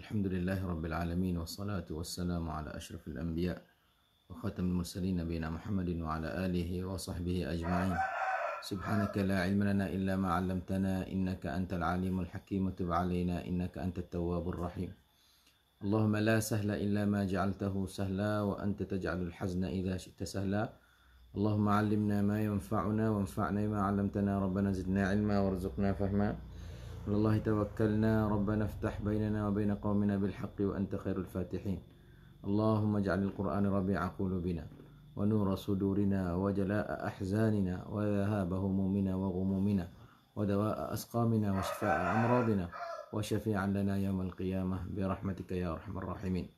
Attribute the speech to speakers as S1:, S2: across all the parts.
S1: الحمد لله رب العالمين والصلاة والسلام على أشرف الأنبياء وخاتم المرسلين نبينا محمد وعلى آله وصحبه أجمعين سبحانك لا علم لنا إلا ما علمتنا إنك أنت العليم الحكيم وتب علينا إنك أنت التواب الرحيم اللهم لا سهل إلا ما جعلته سهلا وأنت تجعل الحزن إذا شئت سهلا اللهم علمنا ما ينفعنا وانفعنا ما علمتنا ربنا زدنا علما وارزقنا فهما على الله توكلنا ربنا افتح بيننا وبين قومنا بالحق وأنت خير الفاتحين اللهم اجعل القرآن ربيع قلوبنا ونور صدورنا وجلاء أحزاننا وذهاب همومنا وغمومنا ودواء أسقامنا وشفاء أمراضنا وشفيعا لنا يوم القيامة برحمتك يا أرحم الراحمين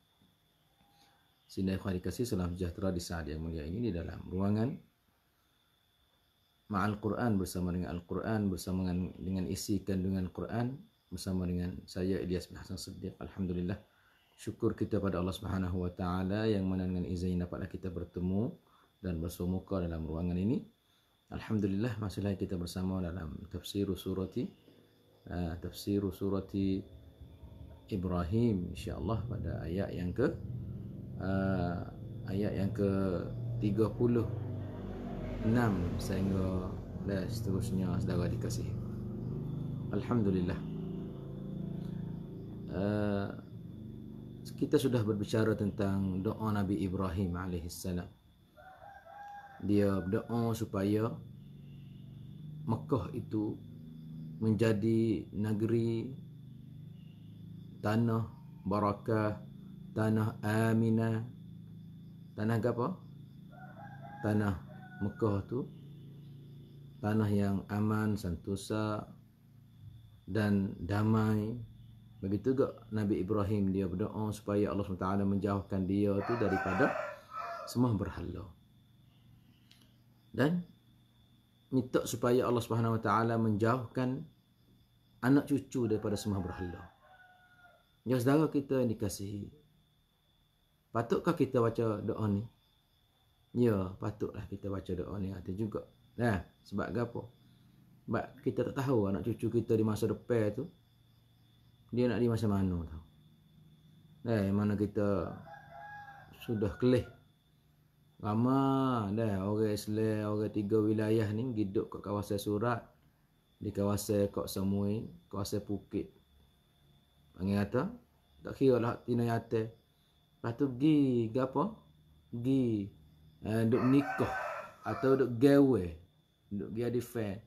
S1: Sinai Ikhwan Kasih, salam sejahtera di saat yang mulia ini di dalam ruangan ma'al Quran bersama dengan Al-Quran bersama dengan, dengan isi kandungan Quran bersama dengan saya Elias bin Hasan Siddiq alhamdulillah syukur kita pada Allah Subhanahu wa taala yang mana dengan izin dapatlah kita bertemu dan bersua muka dalam ruangan ini alhamdulillah masih lagi kita bersama dalam tafsir surati uh, ah, tafsir surati Ibrahim insyaallah pada ayat yang ke uh, ayat yang ke 30 enam sehingga dan seterusnya saudara dikasih Alhamdulillah eh, kita sudah berbicara tentang doa Nabi Ibrahim AS dia berdoa supaya Mekah itu menjadi negeri tanah barakah tanah aminah tanah apa? tanah Mekah tu tanah yang aman, santosa dan damai. Begitu juga Nabi Ibrahim dia berdoa supaya Allah SWT menjauhkan dia tu daripada semua berhala. Dan minta supaya Allah Subhanahu Wa Taala menjauhkan anak cucu daripada semua berhala. Ya saudara kita yang dikasihi. Patutkah kita baca doa ni? Ya, patutlah kita baca doa ni ada juga. Nah, sebab apa? Sebab kita tak tahu anak cucu kita di masa depan tu dia nak di masa mana tahu. Eh, mana kita sudah kelih lama dah orang Islam, orang tiga wilayah ni hidup kat kawasan surat, di kawasan kok semui, kawasan bukit. Panggil kata, tak kira lah tina yate. Lepas tu pergi, apa? Pergi eh, duk nikah atau duk gawe duk dia defend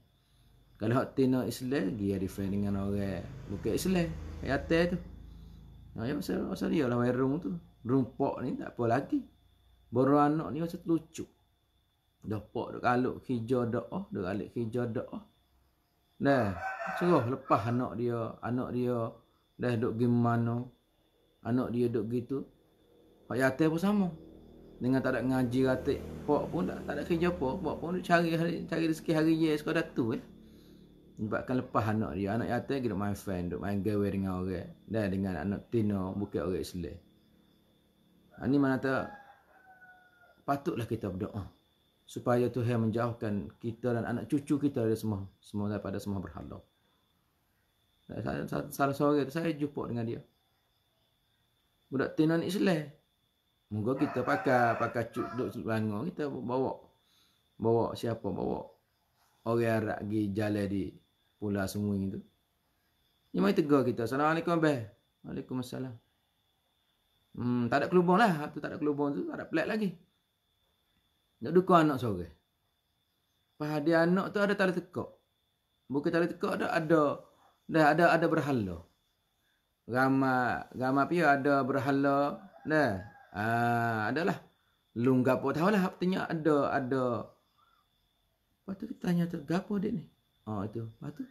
S1: kalau hati tina Islam dia defend dengan orang bukan Islam ayat tu ayo ha, nah, pasal pasal dia lah wire room tu rumpok ni tak apa lagi baru anak ni macam lucu dah pok duk kaluk hijau doa oh, duk kaluk hijau doa oh. Nah, suruh lepas anak dia, anak dia dah duk gimana. Anak dia duk gitu. Pak Yate pun sama dengan tak ada ngaji ratik pok pun tak, tak ada kerja apa pok pun cari hari, cari rezeki hari ye yes, sekadar tu eh Sebabkan lepas anak dia Anak yata dia duduk main fan Duduk main gawe dengan orang Dan dengan anak tino Bukit orang Islam ha, Ini mana tak Patutlah kita berdoa Supaya Tuhan menjauhkan kita dan anak cucu kita dari semua Semua daripada semua berhala Salah sore saya jumpa dengan dia Budak tino ni Islam Moga kita pakai pakai cuk duk bangun kita bawa bawa siapa bawa orang Arab pergi jalan di pula semua itu. Ni mai tegur kita. Assalamualaikum beh. Waalaikumsalam. Hmm, tak ada kelubung lah. Tu tak ada kelubung tu, tak ada pelat lagi. Nak duka anak sorang. Pahadi anak tu ada tali tekak. Bukan tali tekak ada ada dah ada ada berhala. Gama gama pia ada berhala. Nah, Ah, adalah. Lung gapo tahu lah, tanya ada ada. Apa tu kita tanya tu gapo dek ni? Oh itu. Apa tu?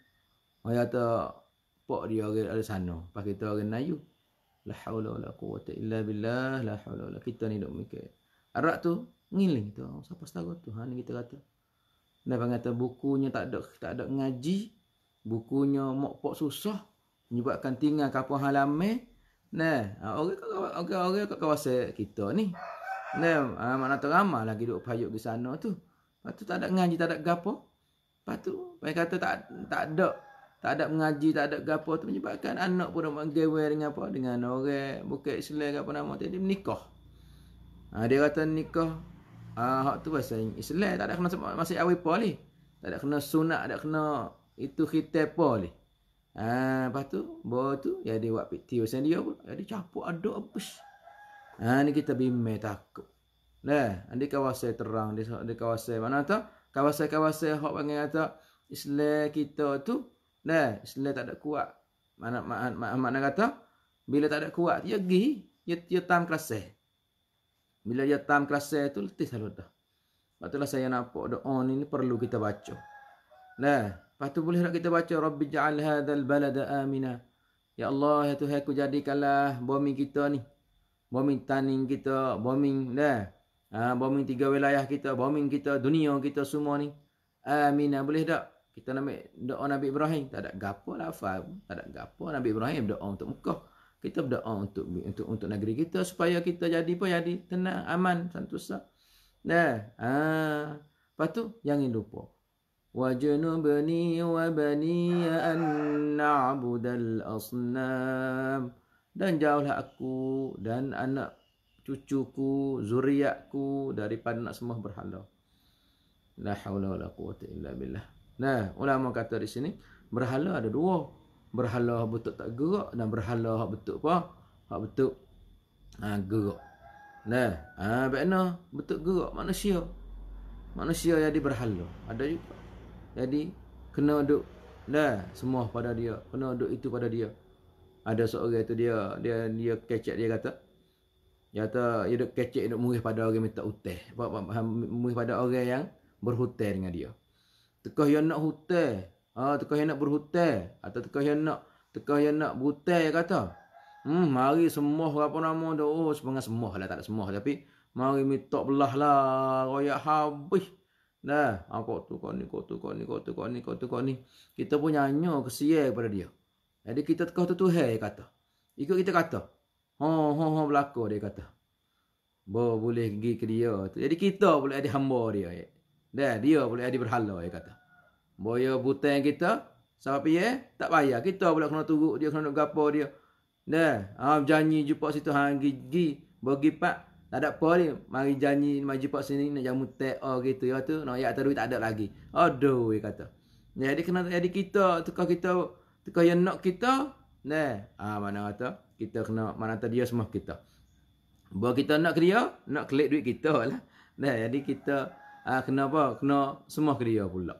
S1: Oh ya tu pak dia orang ada sana. Pak kita orang Nayu. La haula wala quwata illa billah. La haula wala kita ni dok mikir. Arak tu ngiling tu. Oh, siapa setara tu? Ha ni kita kata. Dan bang kata bukunya tak ada tak ada ngaji. Bukunya mok pok susah menyebabkan tinggal kampung halaman Nah, orang orang orang kat kawasan kita ni. Nah, ah, mana teramah lagi duk payuk di sana tu. Patu tak ada ngaji, tak ada gapo. Patu pai kata tak tak ada tak ada mengaji, tak ada gapo tu menyebabkan anak pun menggawe dengan apa dengan orang bukan Islam apa nama dia menikah. Ha, dia kata nikah ah uh, hak tu pasal Islam tak ada kena masih awi poli. Tak ada kena sunat, tak ada kena itu khitab poli. Ha, lepas tu, bawa tu, ya, dia ada buat piti pasal dia pun. Ya, dia ada capuk aduk apa. Ha, ni kita bimbing takut. Nah, ada kawasan terang, Di kawasan mana tu? Kawasan-kawasan hok panggil kata Islam kita tu, nah, Islam tak ada kuat. Mana mak mana mak nak kata? Bila tak ada kuat, dia gi, dia dia tam kerasa. Bila dia tam kerasa tu letih salah dah. Patutlah saya nampak doa oh, ni, ni perlu kita baca. Lah. Lepas tu boleh nak kita baca Rabbi ja'al hadzal balada amina. Ya Allah, ya Tuhan, jadikanlah bumi kita ni. Bumi tanin kita, bumi dah. Ha, bumi tiga wilayah kita, bumi kita, dunia kita semua ni. Amina, boleh tak? Kita nak doa Nabi Ibrahim. Tak ada gapo lah, Fah. Tak ada gapo Nabi Ibrahim doa untuk Mekah. Kita berdoa untuk untuk untuk negeri kita supaya kita jadi apa jadi tenang, aman, santusa. Dah. Ha. Lepas tu, jangan lupa. واجنبني وبني أن نعبد الأصنام dan jauhlah aku dan anak cucuku zuriatku daripada nak sembah berhala la haula wala quwata illa billah nah ulama kata di sini berhala ada dua berhala hak betul tak gerak dan berhala hak betul apa hak betul ha, gerak nah ha, betul gerak manusia manusia yang diberhala ada juga jadi kena duk lah semua pada dia, kena duk itu pada dia. Ada seorang itu dia, dia dia kecek dia kata. Dia kata dia duk kecek duk murih pada orang minta hutang. Apa murih pada orang yang berhutang dengan dia. Tekah yang nak hutang. Ah, ha, tekah yang nak berhutang atau tekah yang nak tekah yang nak berhutang dia kata. Hmm, mari semua apa nama tu. Oh, sebenarnya semua lah tak ada semua tapi mari minta belah lah. Royak habis. Nah, ha, ah, tu kau ni, kau tu kau ni, kau tu kau ni, kau tu kau ni. Kita pun nyanyi kesia kepada dia. Jadi kita tekau tu tu hei kata. Ikut kita kata. Ha, ha, ha, berlaku dia kata. Bo boleh pergi ke dia Jadi kita boleh jadi hamba dia. Ya. Dan dia boleh jadi berhala dia kata. Boya butang kita. Sebab piye? Eh? Tak payah. Kita pula kena tunggu dia, kena nak gapo dia. Dah. Ha, janji jumpa situ. Ha, pergi. Bagi pak. Tak ada apa ni. Mari janji maji pak sini nak jamu tek oh gitu ya tu. Nak ayat tarwi tak ada lagi. Aduh dia kata. Jadi kena jadi kita tukar kita tukar yang nak kita. Nah, ah mana kata kita kena mana tadi dia semua kita. Buat kita nak ke dia, nak klik duit kita lah. Nah, jadi kita ah kena apa? Kena semua ke dia pula.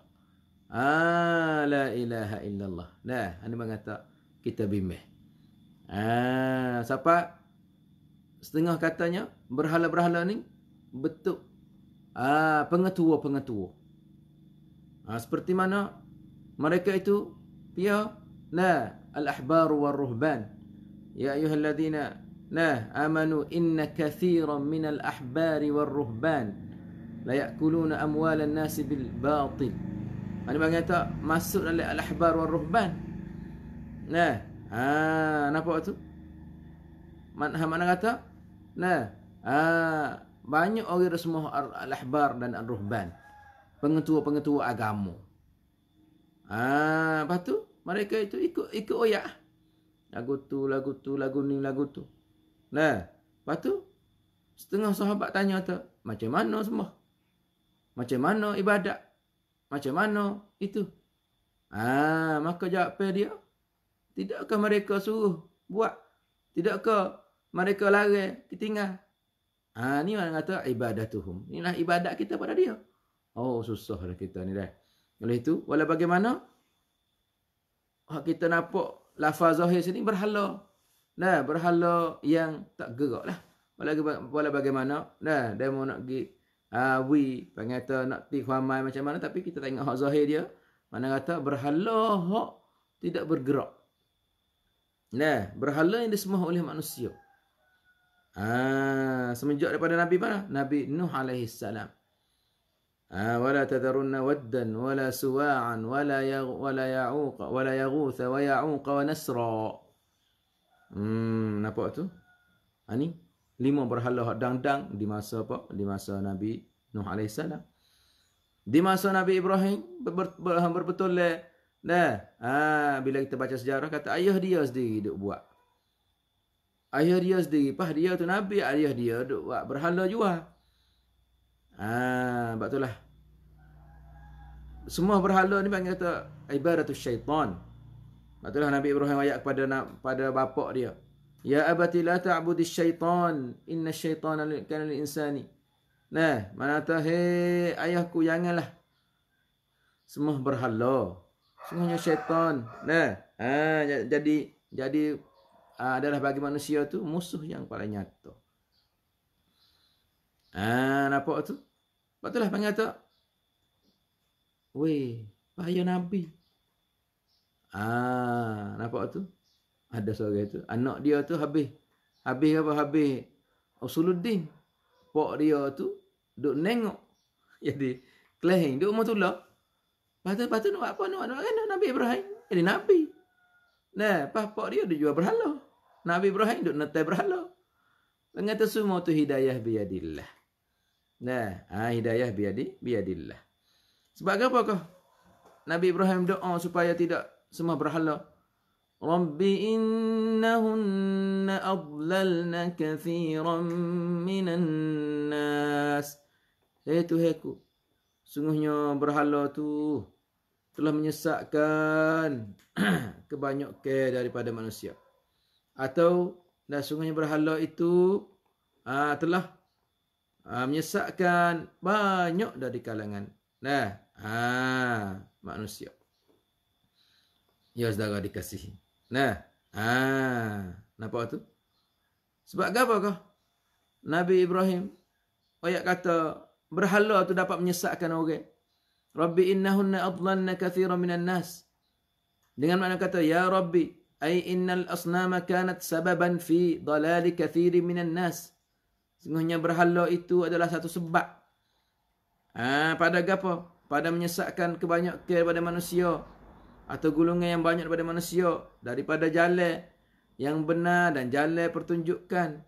S1: Ah la ilaha illallah. Nah, anda mengata kita bimbing. Ah, siapa? setengah katanya berhala-berhala ni betul pengetua-pengetua. Ah, ah seperti mana mereka itu pia ya, nah al-ahbar war ruhban ya ayyuhalladzina nah amanu inna katsiran minal ahbar war ruhban la ya'kuluna amwalan nasi bil batil. Ani bang kata masuk dalam al-ahbar war ruhban. Nah, ha nampak tu? Mana mana kata? Nah, aa, ah, banyak orang resmoh al-ahbar dan al-ruhban. Pengetua-pengetua agama. Ah, lepas tu mereka itu ikut ikut oyak. Lagu tu, lagu tu, lagu ni, lagu tu. Nah, lepas tu setengah sahabat tanya tu, macam mana semua? Macam mana ibadat? Macam mana itu? Ah, maka jawab dia, tidakkah mereka suruh buat? Tidakkah mereka lari ketinggal ha ni orang kata ibadatuhum inilah ibadat kita pada dia oh susahlah kita ni dah oleh itu wala bagaimana hak kita nampak lafaz zahir sini berhala nah berhala yang tak geraklah wala wala bagaimana nah dia mau nak ha, pergi ah uh, pengata nak ti khamai macam mana tapi kita tengok hak zahir dia mana kata berhala hak tidak bergerak. Nah, berhala yang disembah oleh manusia. Ah semenjak daripada Nabi mana? Nabi Nuh alaihi salam. Ah wala tadharunna waddan wala suwa'an wala yag wala ya'uq wala yaghuth wa ya'uq wa nasra. Hmm nampak tu? Ani ha, lima berhala hak dang-dang di masa apa? Di masa Nabi Nuh alaihi salam. Di masa Nabi Ibrahim berbetul ber, ber, ber, ber, ber, ber, ber, ber, Nah, ah, bila kita baca sejarah kata ayah dia sendiri duk buat. Ayah dia sendiri pah dia tu nabi ayah dia duk buat berhala jua. Ah, ha, sebab lah. Semua berhala ni panggil kata ibaratus syaitan. Sebab lah Nabi Ibrahim ayat kepada pada bapak dia. Ya abati la ta'budis syaitan inna syaitan kana lil insani. Nah, mana tahu hey, ayahku janganlah. Semua berhala. Semuanya syaitan. Nah, ah, jadi jadi adalah bagi manusia tu musuh yang paling nyata. Ah, nampak tu? Lepas tu lah panggil tak? Weh, bahaya Nabi. Ah, nampak tu? Ada seorang tu. Anak dia tu habis. Habis apa? Habis. Usuluddin. Pak dia tu duk nengok. Jadi, kelahing. Duk rumah tu lah. Lepas tu, lepas nak buat apa? Nak buat Nabi Ibrahim. Jadi Nabi. Nah, pas pak dia dia jual berhala. Nabi Ibrahim duk netai berhala. tu semua tu hidayah biadillah. Nah, ha, hidayah biadi biadillah. Sebab apa kah? Nabi Ibrahim doa supaya tidak semua berhala. Rabbi innahunna adlalna kathiran minan nas. Hei tuheku. Sungguhnya berhala tu telah menyesatkan kebanyakan daripada manusia atau dan sungguhnya berhala itu uh, telah uh, menyesatkan banyak dari kalangan nah uh, manusia ya saudara dikasihi nah uh, nampak tu sebab apa kah Nabi Ibrahim ayat kata berhala tu dapat menyesakkan orang Rabbi innahunna adlanna kathira minan nas dengan makna kata ya Rabbi أي إن الأصنام كانت سببا في ضلال كثير من nas Sungguhnya berhala itu adalah satu sebab ha, Pada apa? Pada menyesatkan kebanyak kepada manusia Atau gulungan yang banyak daripada manusia Daripada jalan yang benar dan jalan pertunjukkan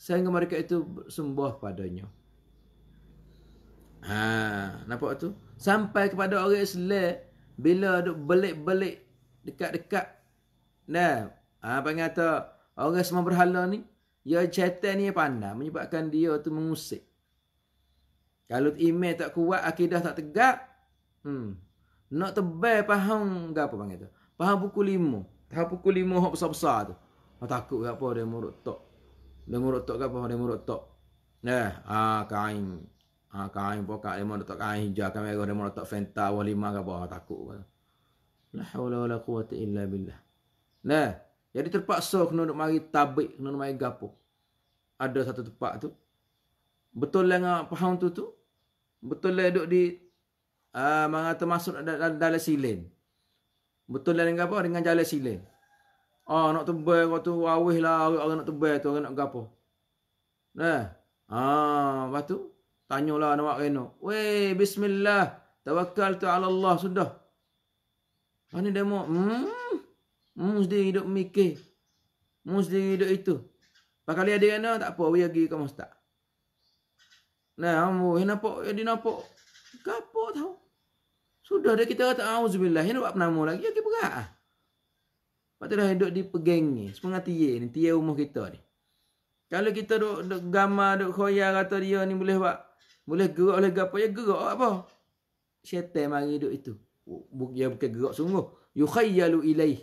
S1: Sehingga mereka itu sembuh padanya ha, Nampak tu? Sampai kepada orang Islam Bila ada belik-belik dekat-dekat Nah, ha, panggil kata orang semua berhala ni, ya syaitan ni pandai menyebabkan dia tu mengusik. Kalau iman tak kuat, akidah tak tegak, hmm. Nak tebal paham ke apa panggil tu? Paham pukul lima. Paham pukul lima yang besar-besar tu. Oh, takut apa dia murut tok. Dia murut tok apa dia murut tok. Nah, ah kain. Ah kain pokok dia tok kain hijau. Kami agak dia murut tok fenta wah lima apa. Takut ke. La haula wa la illa billah. Nah, jadi terpaksa kena nak mari tabik, kena nak mari gapo. Ada satu tempat tu. Betul lah dengan paham tu tu. Betul lah duduk di ah uh, mangga termasuk dalam dalam silin. Betul lah dengan apa? Dengan jalan silin. Ah oh, nak tebal kau tu awih lah orang nak tebal tu orang nak gapo. Nah. Ah, lepas tu tanyalah nama kena. Wei, bismillah. tawakal tu ala Allah sudah. Mana demo? Hmm. Mung sendiri duduk mikir. Mung sendiri duduk itu. Pakali ada kena tak apa. Biar pergi ke mustak. Nah, ambo, dia nampak, dia nampak. Kapa tau. Sudah dah kita kata, Auzubillah. Dia nampak penama lagi. Dia ya, berat lah. Lepas tu dah duduk di pegeng ni. Semua tiye ni. Tiye umur kita ni. Kalau kita duduk, duduk gamar, duduk khoya kata dia ni boleh buat. Boleh gerak oleh gapa. Ya gerak apa? Syaitan mari duduk itu. Dia ya, bukan gerak sungguh. Yukhayyalu ilaih.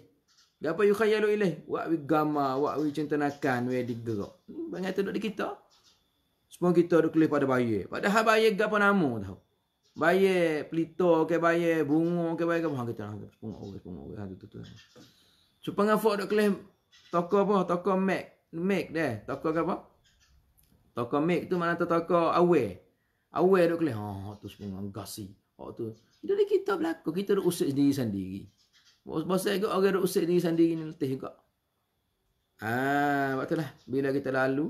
S1: Gapo you khayal lu ilai? Wak wi gama, wak wi centenakan, wak di gerak. Bangai tu di kita. Semua kita duk kelih pada bayi. Padahal bayi gapo nama tahu. Bayi pelito ke bayi bunga ke bayi ke bunga kita nak bunga orang bunga orang hantu tu tu. Cuba ngafok kelih toko apa? Toko Mac. Mac deh. Toko ke apa? Toko Mac tu mana tu toko awe. Awe duk kelih. oh, tu sepung gasi. Oh tu. Jadi kita berlaku, kita usik sendiri sendiri. Bosan juga orang duk usik diri sendiri ni letih juga. Ha, ah, waktu lah bila kita lalu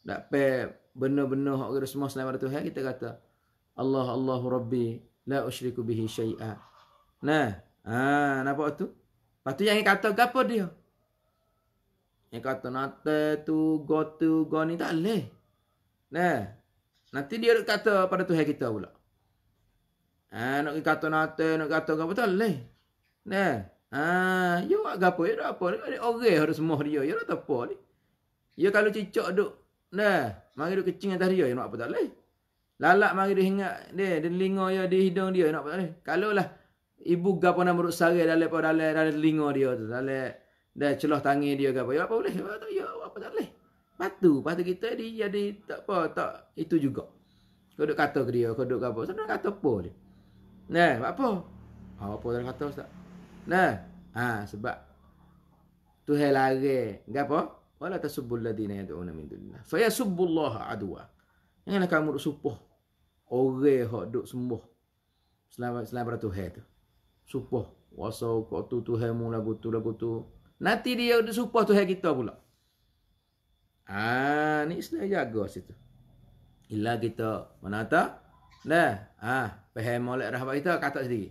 S1: dak pe benar-benar hak kita semua selain Tuhan kita kata Allah Allahu Rabbi la usyriku bihi syai'a. Nah, ah nampak tu? tu yang kata apa dia? Yang kata nate tu go tu go ni tak leh. Nah. Nanti dia kata pada Tuhan kita pula. Ah nak kata nate nak kata tu tak leh. Nah, ah, yo buat gapo? Yo apa? Ada orang harus semua dia. Yo tak apa ni. Yo kalau cicak duk, nah, mari duk kencing atas dia, yo nak apa tak leh. Lalak mari dia hingat dia, dia lingo yo di hidung dia, yo nak apa tak leh. Kalau lah, ibu gapo nak meruk sarai dalam pada dalam dalam lingo dia tu, dalam dah celah tangi dia ke apa. Yo apa boleh? Apa tak yo apa tak leh. Patu, patu kita di jadi tak apa, tak itu juga. Kau duk kata ke dia, kau duk ke apa? Sebenarnya kata apa dia? Nah, apa? Apa dah kata ustaz? Nah, ha, sebab tu hal lari. Ngapa? Wala tasubbul ladina yad'una min dunillah. Fa yasubbullaha adwa. Janganlah kamu duk supah orang hok duk sembah selain selain pada Tuhan tu. Supah wasa kok tu Tuhan mu lagu tu lagu tu. Nanti dia duk supah Tuhan kita pula. Ah, ha, ni sudah jaga situ. Illa kita menata. Nah, ah, ha, faham rahmat kita kata sendiri.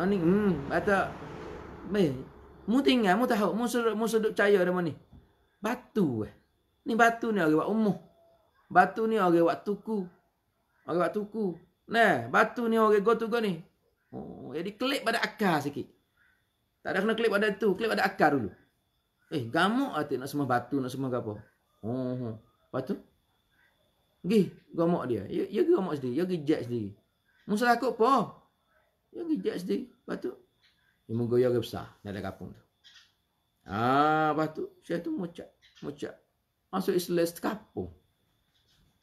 S1: Ha ni hmm kata be mu tinggal mu tahu mu sudut mu sudut cahaya dalam ni. Batu eh. Ni batu ni orang buat umuh. Batu ni orang buat tuku. Orang buat tuku. Nah, batu ni orang go tuku ni. Oh, jadi klik pada akar sikit. Tak ada kena klik pada tu, klik pada akar dulu. Eh, gamuk hati nak semua batu, nak semua apa. Oh, oh. Batu? Gih, gamuk dia. Ya, ya gamuk sendiri. Ya gejak sendiri. Musa takut apa? Dia pergi jat sendiri. Lepas tu, dia menggoyang ke besar dalam kapung tu. Haa, lepas tu, saya tu mucat. Mucat. Masuk Islam sekapung.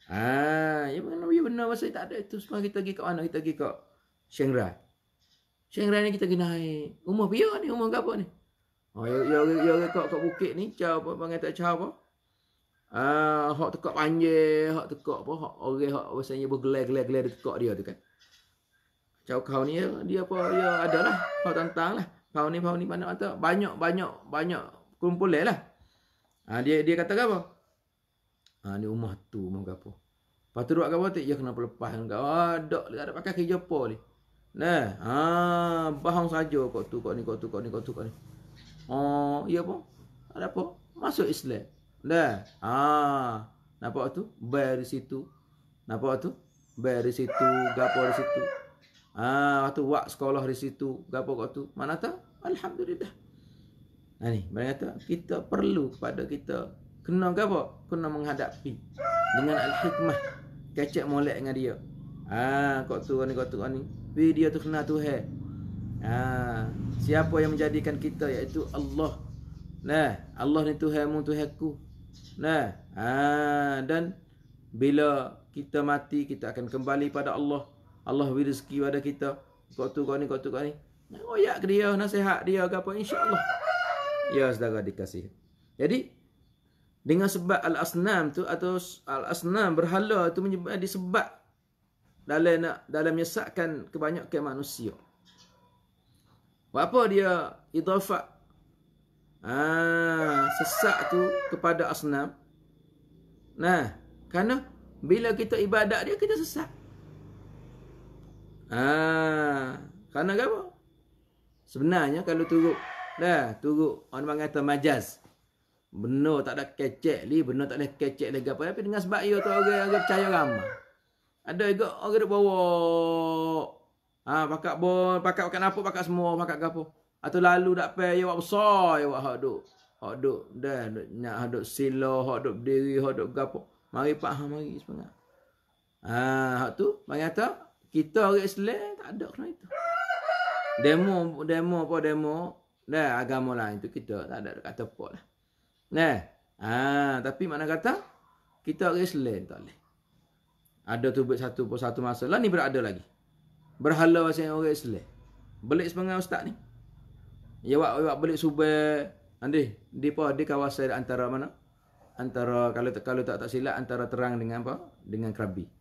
S1: Haa, ya benar, ya benar. Masa tak ada itu. Sekarang kita pergi ke mana? Kita pergi ke Shengrai. Shengrai ni kita pergi naik. Rumah pia ni, rumah kapung ni. Oh, ya, ya, ya, ya, kau kat bukit ni, cah apa, panggil tak cah apa. Ah, uh, hak tekak panjang, hak tekak apa, hak orang hak biasanya bergelar-gelar-gelar dekat dia tu kan. Cakap kau ni dia apa dia adalah kau tantang lah. Kau ni kau ni mana kata banyak banyak banyak kumpul lah. Ha, dia dia kata apa? Ha, ni rumah tu rumah apa? Lepas tu duduk kat ya kenapa lepas kan kau? Ah, dok, tak ada pakai kerja apa ni? Nah, ha, bahang saja kau tu, kau ni, kau tu, kau ni, kau tu, kau ni. Oh, ya apa? Ada apa? Masuk Islam. Nah, ha, nampak tu? Bayar di situ. Nampak tu? Bayar di situ, gapo di situ. Ah, waktu buat sekolah di situ, gapo kau tu? Mana tahu? Alhamdulillah. Ha ni, mana kata kita perlu pada kita kena gapo? Kena menghadapi dengan al-hikmah. Kecek molek dengan dia. Ah, ha, kau tu ni, kau tu ni. Pi dia tu kena Tuhan. Ah, siapa yang menjadikan kita iaitu Allah. Nah, Allah ni Tuhanmu, Tuhanku. Nah, ah dan bila kita mati kita akan kembali pada Allah. Allah beri rezeki pada kita. Kau tu, kau ni, kau tu, kau ni. Oyak ke dia, nak sehat dia ke apa. InsyaAllah. Ya, saudara dikasih. Jadi, dengan sebab al-asnam tu atau al-asnam berhala tu menyebabkan sebab dalam nak dalam menyesatkan kebanyakan manusia. Buat apa dia idhafat ah, ha, sesak tu kepada asnam? Nah, kerana bila kita ibadat dia, kita sesak. Ha, kerana apa? Sebenarnya kalau turuk dah, turuk orang panggil kata majaz. Benda tak ada kecek ni, benda tak ada kecek lagi apa tapi dengan sebab ia tu orang agak percaya ramah. Ada juga orang duk bawa ha, pakak bon, pakak pakak napa, pakak semua, pakak gapo. Atau lalu dak pay ya besar ya hak duk. Hak duk dah nak hak duk sila, hak duk berdiri, hak duk gapo. Mari pak ha, mari sebenarnya. Ah, ha, hak tu panggil kita orang Islam tak ada kena itu. Demo demo apa demo? Nah, agama lain itu kita tak ada kata apa lah. Nah. Ah, tapi mana kata kita orang Islam tak boleh. Ada tu buat satu lah, pun satu masalah ni berada lagi. Berhala wasi orang Islam. Belik sepengah ustaz ni. Ya wak wak belik subuh. Andi, di apa di kawasan antara mana? Antara kalau kalau tak tak silap antara terang dengan apa? Dengan kerabi.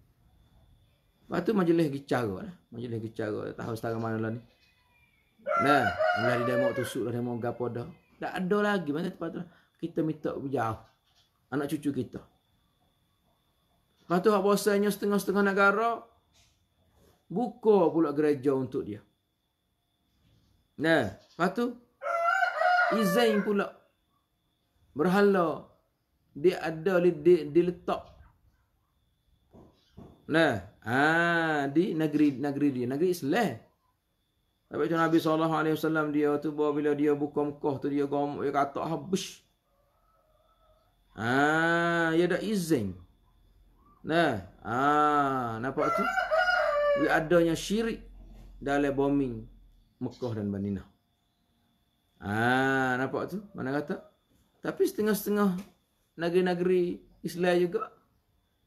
S1: Lepas tu majlis gicara lah. Majlis gicara. Tak tahu setara mana lah ni. Nah, bila dia mau tusuk lah, dia mau gapo dah. Tak ada lagi mana tempat tu. Lah. Kita minta berjauh. Anak cucu kita. Lepas tu, bosannya setengah-setengah negara. Buka pula gereja untuk dia. Nah, lepas tu. Izain pula. Berhala. Dia ada, dia, dia, dia letak. Nah, Ha, di negeri negeri dia, negeri Islam. Tapi macam Nabi SAW dia tu bila dia buka Mekah tu dia gomok dia kata ah, habis. Ha, dia dah izin. Nah, ha, nampak tu? Dia adanya syirik dalam bombing Mekah dan Madinah. Ha, nampak tu? Mana kata? Tapi setengah-setengah negeri-negeri Islam juga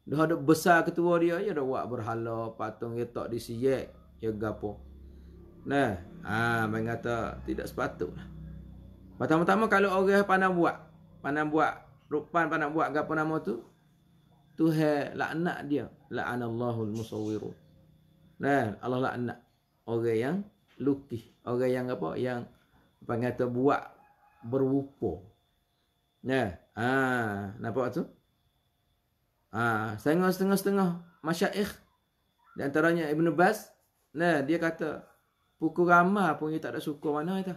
S1: dia ada besar ketua dia, dia ya ada buat berhala, patung dia tak disiyak, dia gapo. Nah, ha, main kata tidak sepatut. Pertama-tama kalau orang pandang buat, pandang buat rupan pandang buat gapo nama tu, Tuhan laknat dia, allahul musawiru. Nah, Allah laknat orang yang lukis, orang yang apa yang panggil buat berwupo. Nah, ha, nampak tu? Ha, setengah-setengah-setengah masyaikh. Di antaranya Ibn Bas. Nah, dia kata, pukul ramah pun dia tak ada suka mana itu.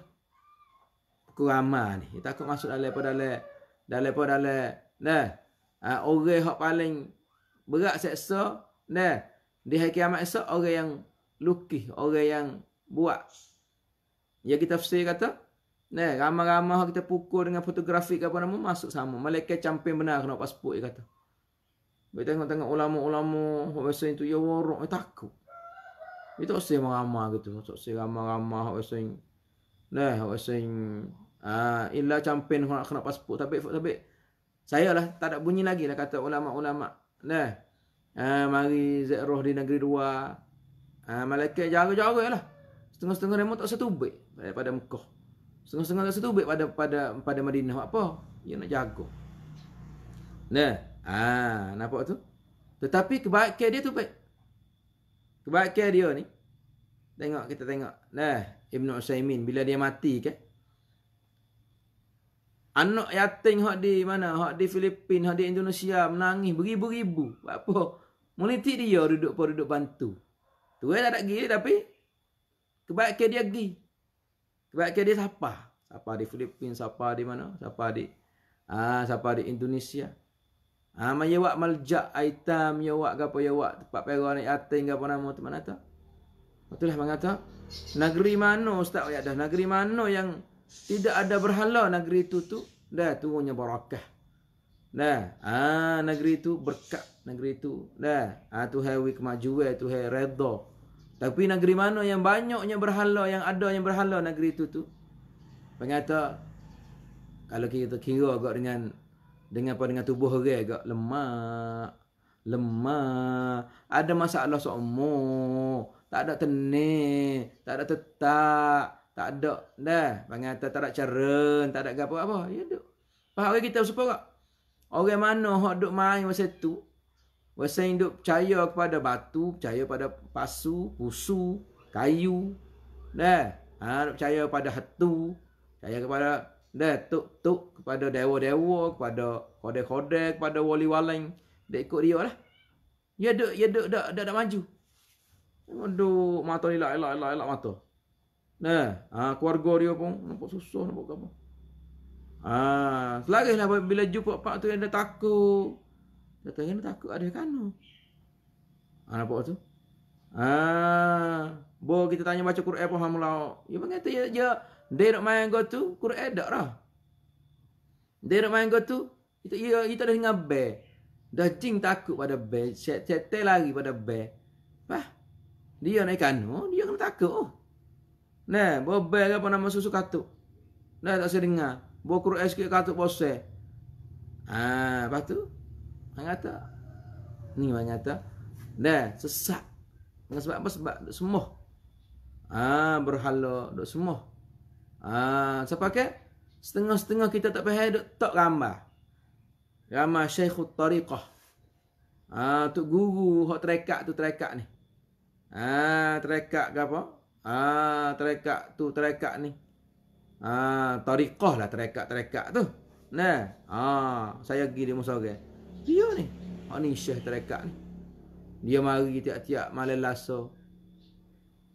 S1: Pukul ramah ni. Dia takut masuk dalam pada dalam. Dalam pada dalam. Nah, ha, orang yang paling berat seksa. Nah, di hari kiamat esok, orang yang lukih. Orang yang buat. Ya kita fsi kata, Nah, ramah ramai kita pukul dengan fotografi ke apa nama masuk sama. Malaikat campin benar kena pasport dia kata. Bila tengok-tengok ulama-ulama Hak biasa itu Ya warak Ya takut Dia tak usah meramah gitu Tak usah ramah-ramah Hak biasa Nah Hak biasa ah, Illa campin Hak kena pasport Tapi Tapi Saya lah Tak ada bunyi lagi lah Kata ulama-ulama Nah ah, ha, Mari Zekroh di negeri dua ah, ha, Malaikat jaga-jaga lah Setengah-setengah Mereka tak setubik pada Mekah Setengah-setengah tak setubik Pada pada pada Madinah Apa Yang nak jaga Nah Ah, ha, nampak tu? Tetapi kebaikan dia tu baik. Kebaikan dia ni. Tengok kita tengok. Nah, Ibn Usaimin bila dia mati ke? Kan? Anak yatim hak di mana? Hak di Filipina, hak di Indonesia menangis beribu-ribu. Apa? Muliti dia duduk pun duduk bantu. Tu eh tak gi tapi kebaikan dia gi. Kebaikan dia siapa? Siapa di Filipina, siapa di mana? Siapa di ah siapa di Indonesia? Ha, mayawak maljak aitam yawak gapo yawak tempat pera naik ating gapo nama tu mana tu? Betullah bang Negeri mana ustaz ayat dah? Negeri mana yang tidak ada berhala negeri itu tu? Dah turunnya barakah. Nah, ah ha, negeri itu berkat negeri itu. Dah. Ah tu hai kemajuan tu hai redha. Tapi negeri mana yang banyaknya berhala yang ada yang berhala negeri itu tu? mengata. kalau kita kira agak dengan dengan apa dengan tubuh orang agak lemak lemak ada masalah sokmo tak ada tenang tak ada tetak tak ada dah bang kata tak ada ceren tak ada apa apa ya duk pak orang kita serupa gak orang mana hok duk main masa tu masa hidup percaya kepada batu percaya pada pasu pusu kayu dah ha percaya pada hatu percaya kepada Dah tuk tuk kepada dewa-dewa, kepada kode-kode, kepada wali waleng. Dia ikut dia lah. Ya duk, ya duk, dah, dah, dah maju. Aduh, mata ni lah, elak, elak, elak mata. Nah, ha, keluarga dia pun nampak susah, nampak apa. Ha, selagi lah bila jumpa pak tu yang dia takut. Dia tanya dia takut ada kan. Ha, nampak tu. Ha, bo kita tanya baca Quran pun hamulau. Ya bang kata ya, ya dia nak main go tu, Quran edak lah. Dia nak main go tu, kita, ya, kita dah dengar bear. Dah jing takut pada bear. Set-set lari pada bear. wah dia naik oh dia kena takut. Oh. Nah, bawa bear ke apa nama susu katuk. dah tak saya dengar. Bawa Quran sikit katuk bose. Ah, apa ha, tu? Orang kata. Ni orang kata. Nah, sesat. Dengan sebab apa? Sebab semua. Ah, berhala. Duk semua. Ha, Ah, siapa ke? Setengah-setengah kita tak payah duk tak ramah. Ramah Syekhul Tariqah. Ah, tok guru hok terekat tu terekat ni. Ah, ha, terekat ke apa? Ah, terekat tu terekat ni. Ah, tariqah lah terekat-terekat tu. Nah, ah, saya pergi di musyawarah. Okay. Dia ni. Hok ni Syekh terekat ni. Dia mari tiap-tiap malam lasa.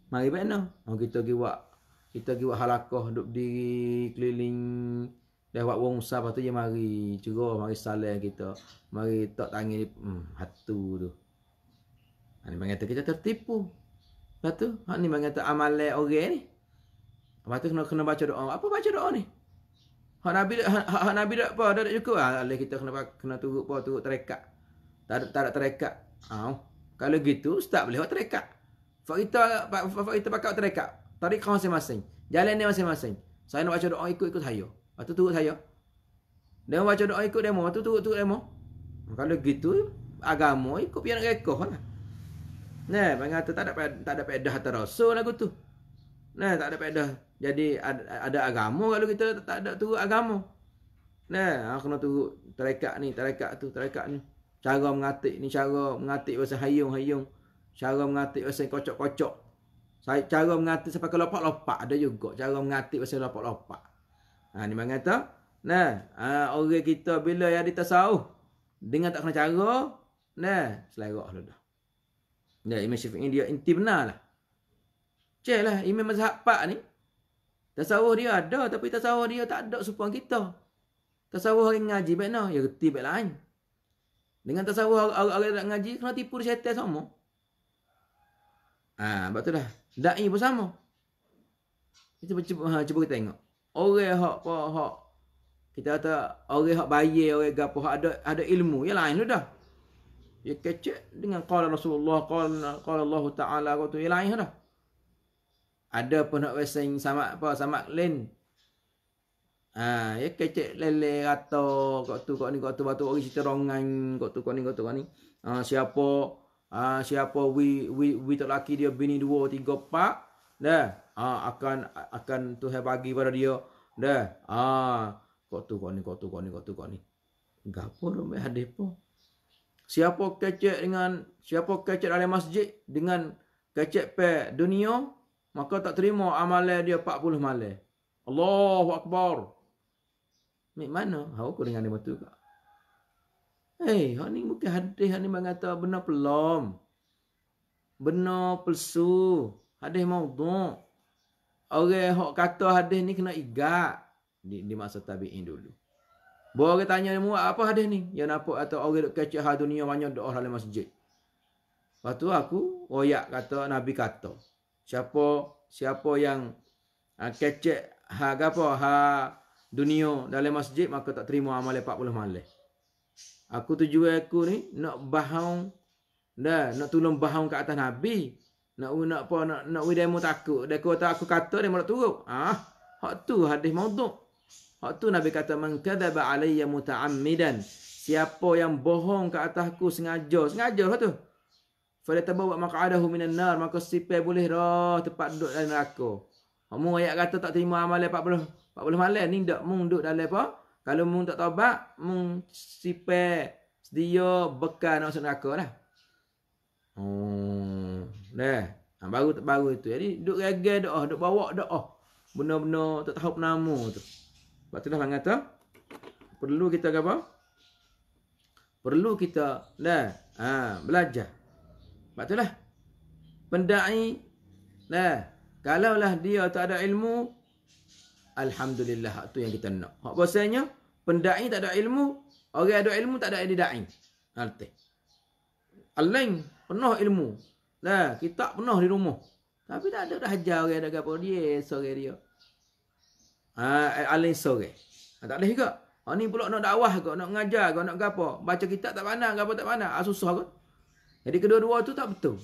S1: Mari benar. Oh kita pergi buat kita pergi buat halakoh Duduk berdiri keliling Dah buat orang usah Lepas tu dia mari Curuh mari salam kita Mari tak tangi hmm, Hatu tu Ini ha, mengata kita tertipu Lepas tu Ini ha, mengata amal orang ni Lepas tu kena, kena baca doa Apa baca doa ni Hak Nabi hak, hak Nabi tak apa Dah tak cukup ha, Alih kita kena kena turut apa Turut terekat Tak ada, tak ada terekat ha, Kalau gitu Ustaz boleh buat terekat Fak kita, pakai terekat tarikah masing-masing. Jalan dia masing-masing. Saya nak baca doa ikut-ikut saya. Lepas tu turut saya. Dia baca doa ikut demo. Lepas tu turut-turut demo. Kalau gitu agama ikut pian rekoh lah. Nah, bang kata tak ada tak ada pedah atau rasul lagu tu. Nah, tak ada pedah. Jadi ada, ada agama kalau kita tak ada turut agama. Nah, aku ah, nak turut tarekat ni, tarekat tu, tarekat ni. Cara mengatik ni cara mengatik bahasa hayung-hayung. Cara mengatik bahasa kocok-kocok. Saya cara mengatik sampai kalau lopak-lopak ada juga cara mengatik pasal lopak-lopak. Ha ni memang kata. Nah, ha, orang kita bila yang di tasawuf dengan tak kena cara, nah, selerak dah dah. Nah, Imam Syafi'i dia inti benarlah. Celah Imam mazhab Pak ni. Tasawuf dia ada tapi tasawuf dia tak ada supaya kita. Tasawuf orang ngaji baik noh, ya reti baik lain. Dengan tasawuf orang-orang nak ngaji kena tipu syaitan semua. Ah, ha, betul dah. Da'i pun sama. Kita cuba, ha, cuba kita tengok. Orang hak apa hak. Kita kata orang hak bayi, orang gapo ada ada ilmu. Yang lain tu dah. Ya kecek dengan qala Rasulullah qala qala Allah Taala kata yang ya lain dah. Ada pun nak wesing sama apa sama lain. Ha, ya kecek lele atau kau tu kau ni kau tu batu orang cerita rongan kau tu kau ni kau tu kau ni. Ha, siapa ha, siapa wi wi wi tak laki dia bini dua tiga empat dah ha, akan akan Tuhan bagi pada dia dah ha, kok tu kau ni kau tu kau ni kau tu kau ni gapo dah mai hadis po siapa kecek dengan siapa kecek dalam masjid dengan kecek pe dunia maka tak terima amalan dia 40 malam Allahu akbar Mik mana? Hau aku dengan dia tu kak. Eh, Hei, hak ni mungkin hadis hak ni mengatakan benar pelom. Benar pelsu. Hadis maudu' Orang hok kata hadis ni kena igat. Di, di masa tabi'in dulu. Buat orang tanya dia muat apa hadis ni? Ya nampak atau orang duk kecil hal dunia banyak doa dalam masjid. Lepas tu aku royak kata Nabi kata. Siapa siapa yang ha, ah, kecil hal apa? Hal dunia dalam masjid maka tak terima amal 40 malam. Aku tujuan aku ni nak bahang dah nak tolong bahang ke atas Nabi. Nak nak apa nak nak we demo takut. Dia kata aku kata dia nak turun. Ah, hak tu hadis maudhu'. Hak tu Nabi kata man kadzaba alayya muta'ammidan. Siapa yang bohong ke atas aku sengaja, sengaja hak lah tu. Fala tabawa maq'adahu minan nar, maka sipe boleh dah tempat duduk dalam neraka. Hak mu ayat kata tak terima amalan 40 40 malam ni dak mung duduk dalam apa? Kalau mung tak taubat, mung sipai sedia bekal nak masuk neraka lah. Hmm. Dah. Ha, baru tak baru itu. Jadi duk gagal doa, duk oh, bawa doa. Oh. Benar-benar tak tahu nama tu. Sebab tu dah orang kata perlu kita apa? Perlu kita dah ha, belajar. Sebab tu lah. Pendai dah. Kalaulah dia tak ada ilmu, alhamdulillah tu yang kita nak. Hak bosannya? pendai tak ada ilmu, orang ada ilmu tak ada yang didai. Arti. Ha, alain penuh ilmu. Nah, kita penuh di rumah. Tapi tak ada dah hajar orang ada apa dia, sore dia. Ah, ha, alain sore. Ha, tak boleh juga. Ha ni pula nak dakwah ke, nak mengajar ke, nak gapo? Baca kitab tak pandang, gapo tak pandang. Ah susah ke? Jadi kedua-dua tu tak betul.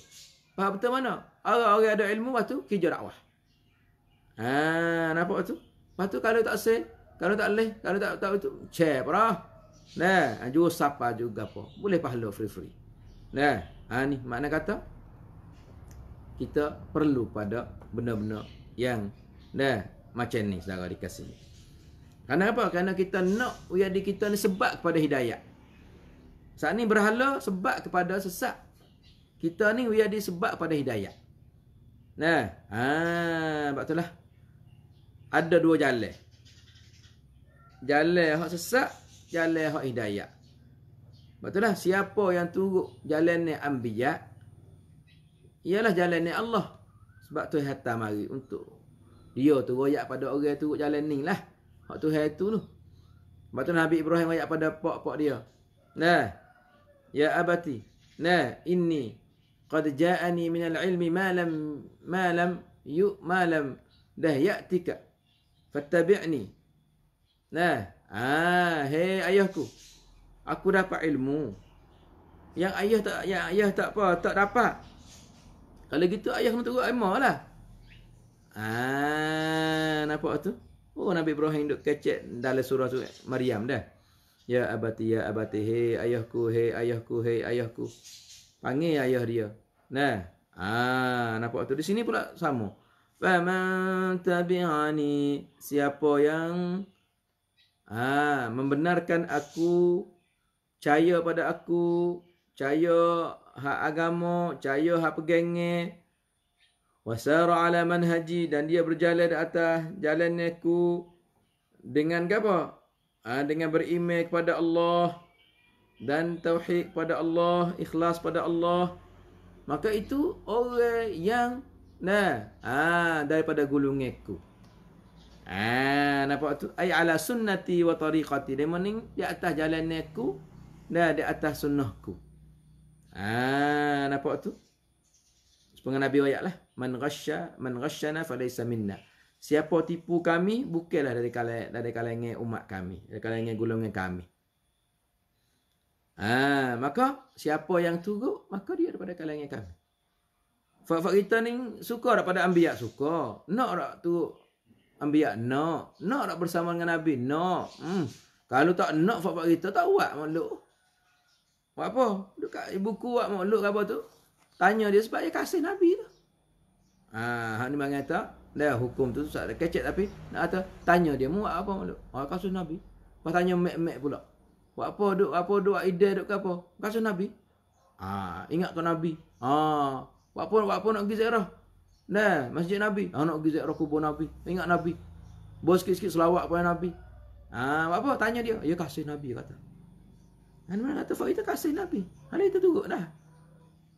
S1: Faham betul mana? Orang-orang ada ilmu waktu kerja dakwah. Ha, nampak tu? Lepas kalau tak sel, kalau tak leh, kalau tak tahu tu share pula. Nah, ha, jual sapa juga apa. Boleh pahala free-free. Nah, ha ni makna kata kita perlu pada benda-benda yang nah macam ni saudara dikasih. Karena apa? Karena kita nak uya di kita ni sebab kepada hidayah. Saat ni berhala sebab kepada sesat. Kita ni uya di sebab kepada hidayah. Nah, ha, sebab itulah. Ada dua jalan jalan hak sesat, jalan hak hidayah. Betullah siapa yang turut jalan ni anbiya ialah jalan ni Allah. Sebab tu hatta mari untuk dia tu royak pada orang turut jalan ni lah. Hak tu hai tu tu. Sebab Nabi Ibrahim royak pada pak-pak dia. Nah. Ya abati. Nah, inni qad ja'ani min al-ilmi ma lam ma lam yu ma lam dah ya'tika. Fattabi'ni Nah, ah, hey ayahku. Aku dapat ilmu. Yang ayah tak yang ayah tak apa, tak dapat. Kalau gitu ayah nak teruk ilmu lah. Ah, nampak tu? Oh Nabi Ibrahim duk kecek dalam surah tu Maryam dah. Ya abati ya abati he ayahku he ayahku he ayahku. Panggil ayah dia. Nah. Ah, nampak tu di sini pula sama. Faman tabi'ani siapa yang Ha, membenarkan aku, caya pada aku, caya hak agama, caya hak pegangnya. Wasara ala haji dan dia berjalan di atas jalannya aku dengan apa? Ha, dengan beriman kepada Allah dan tauhid kepada Allah, ikhlas kepada Allah. Maka itu orang yang nah, ha, daripada gulung aku. Ah, nampak tu? Ai ala sunnati wa tariqati. Dia mening di atas jalan aku dan di atas sunnahku. Ah, ha, nampak tu? Sepengah Nabi ayat lah. Man ghasya, man ghasyana falaysa minna. Siapa tipu kami bukannya dari kalangan dari kalangan umat kami, dari kalangan golongan kami. Ah, maka siapa yang turut maka dia daripada kalangan kami. Fak-fak kita ni suka daripada ambiak suka. Nak tak turut Ambiya no. No nak bersama dengan Nabi. No. Hmm. Kalau tak nak no, fak kita tak buat makhluk. Buat apa? Ibu buku buat makhluk apa tu? Tanya dia sebab dia kasih Nabi tu. Ha, hak ni mang kata, dah hukum tu susah dah kecek tapi nak kata tanya dia mu apa makhluk? Ha oh, kasih Nabi. Pas tanya mek-mek pula. Buat apa duk apa duk ide duk apa? Kasih Nabi. Ha, ingat kau Nabi. Ha, buat apa buat apa nak pergi ziarah? Nah, masjid Nabi. Ah nak pergi ziarah kubur Nabi. Ingat Nabi. Bos sikit-sikit selawat pada Nabi. Ah, apa? Tanya dia. Ya kasih Nabi kata. Dan mana kata fa kasih Nabi. Hal itu turun dah.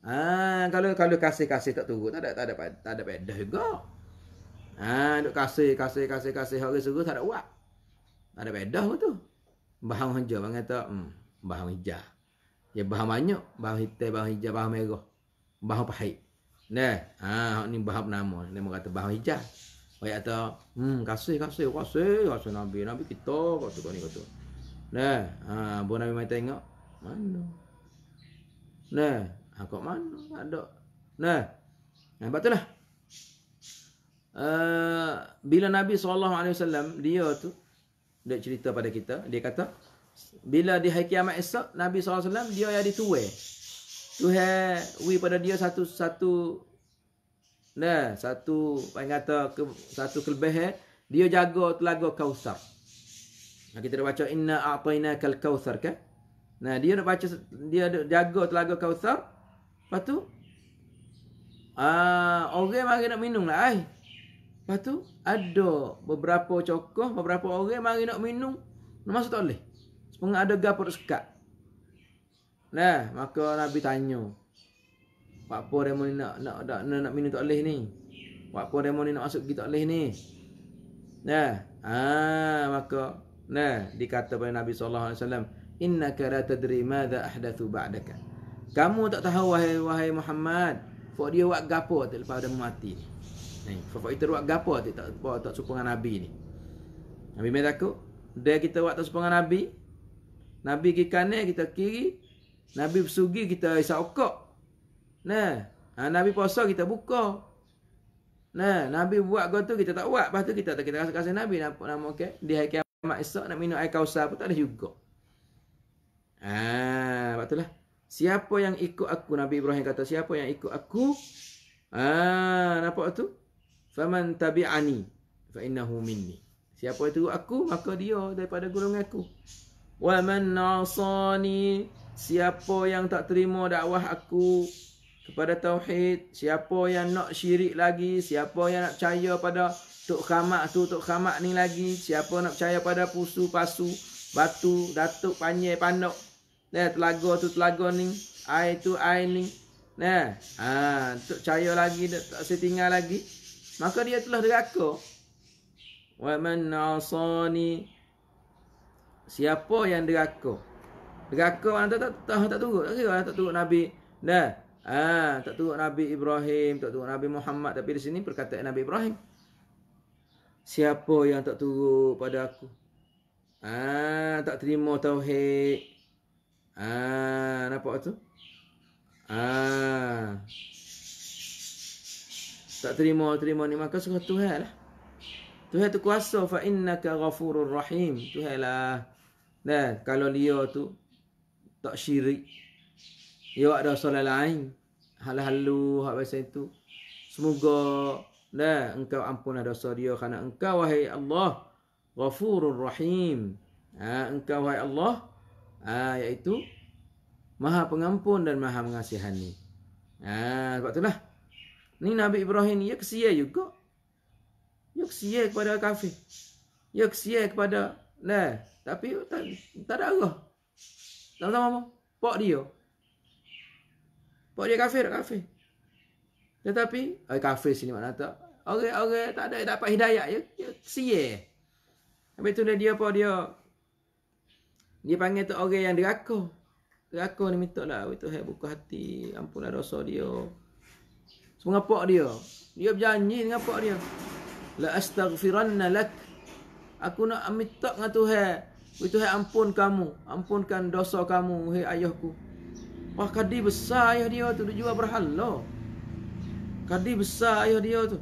S1: Ah, kalau kalau kasih-kasih tak turun, tak ada tak ada tak ada pedah juga. Ah, duk kasih kasih kasih kasih hari suruh tak ada uat. Tak ada bedah tu. Bahang hijau, bang kata, hmm, bahang hijau. Ya bahang banyak, bahang hitam, bahang hijau, bahang merah. Bahang pahit. Neh, ah ni bahap nama. Dia mengata bahab hijab. Wei kata, hmm kasih kasih kasih kasih Nabi. Nabi kita kata kau ni kata. Neh, ha, ah bu Nabi mai tengok. Mana? Neh, ha, kau mana? Ada. Neh. Nah, ha, betul lah. Uh, bila Nabi SAW dia tu dia cerita pada kita, dia kata bila di hari kiamat esok Nabi SAW dia yang dituai. Tu Tuhe, we pada dia satu satu nah, satu pengata ke satu kelebih eh, dia jaga telaga Kausar. Nah, kita dah baca inna a'tainakal kautsar kan? Nah, dia nak baca dia jaga telaga Kausar. Lepas tu ah, orang mari nak minum lah ai. Eh. Lepas tu ada beberapa cokoh, beberapa orang mari nak minum. Nak masuk tak boleh. Sepengah ada gapur sekat. Nah, maka Nabi tanya. Pak apa demo ni nak nak nak nak, nak minum tak leh ni? Pak apa demo ni nak masuk kita tak leh ni? Nah, ah maka nah dikata oleh Nabi sallallahu alaihi wasallam, "Innaka la tadri madza ahdathu ba'daka." Kamu tak tahu wahai wahai Muhammad, buat dia buat gapo lepas dia mati ni. Ni, buat itu buat gapo tak tak, tak, tak supaya Nabi ni. Nabi mai takut. Dia kita buat tak supaya Nabi. Nabi ke kanan kita kiri, Nabi bersugi kita isap okok. Nah, ha, Nabi puasa kita buka. Nah, Nabi buat kau tu kita tak buat. Lepas kita tak kita rasa-rasa Nabi nak nama okey. Di hari kiamat esok nak minum air kausar pun tak ada juga. Ah, ha, patutlah. Siapa yang ikut aku Nabi Ibrahim kata siapa yang ikut aku? Ah, ha, nampak tu? Faman tabi'ani fa innahu minni. Siapa itu aku maka dia daripada golongan aku. Wa man 'asani Siapa yang tak terima dakwah aku kepada tauhid, siapa yang nak syirik lagi, siapa yang nak percaya pada tok khamak tu, tok khamak ni lagi, siapa nak percaya pada pusu pasu, batu, datuk panye panok. Nah, telaga tu telaga ni, air tu air ni. Nah, ha, tok percaya lagi tak, tak setinggal lagi. Maka dia telah deraka. Wa man asani Siapa yang deraka? Neraka mana tak tak tak, tak turun. Tak kira tak turun Nabi. Dah. Ah, tak turun Nabi Ibrahim, tak turun Nabi Muhammad tapi di sini perkataan Nabi Ibrahim. Siapa yang tak turun pada aku? Ah, tak terima tauhid. Ah, nampak tu? Ah. Tak terima, terima ni maka suruh Tuhan lah. Tuhan tu kuasa fa'innaka innaka ghafurur rahim. Tuhan lah. Nah kalau dia tu tak syirik. Ya ada solat lain. Hal-halu hak biasa itu. Semoga dah engkau ampunlah dosa dia kerana engkau wahai Allah Ghafurur Rahim. Ha, engkau wahai Allah ha, iaitu Maha pengampun dan Maha mengasihani. Ha, sebab itulah ni Nabi Ibrahim ya kesia juga. Ya kesia kepada kafir. Ya kesia kepada nah tapi tak tak ada Allah. Tak tahu apa. Pak dia. Pak dia kafir tak kafir. Tetapi, ai eh, kafir sini mana tak? orang okay, tak ada dapat hidayah ya. Ya sia. Habis tu dia dia apa dia? Dia panggil tu orang yang deraka. Deraka ni minta lah itu hai buka hati, ampunlah dosa dia. Semua pak dia. Dia berjanji dengan pak dia. La astaghfiranna lak. Aku nak minta dengan Tuhan Beri Tuhan ampun kamu Ampunkan dosa kamu Hei ayahku Wah kadi besar ayah dia tu Dia jual berhala Kadi besar ayah dia tu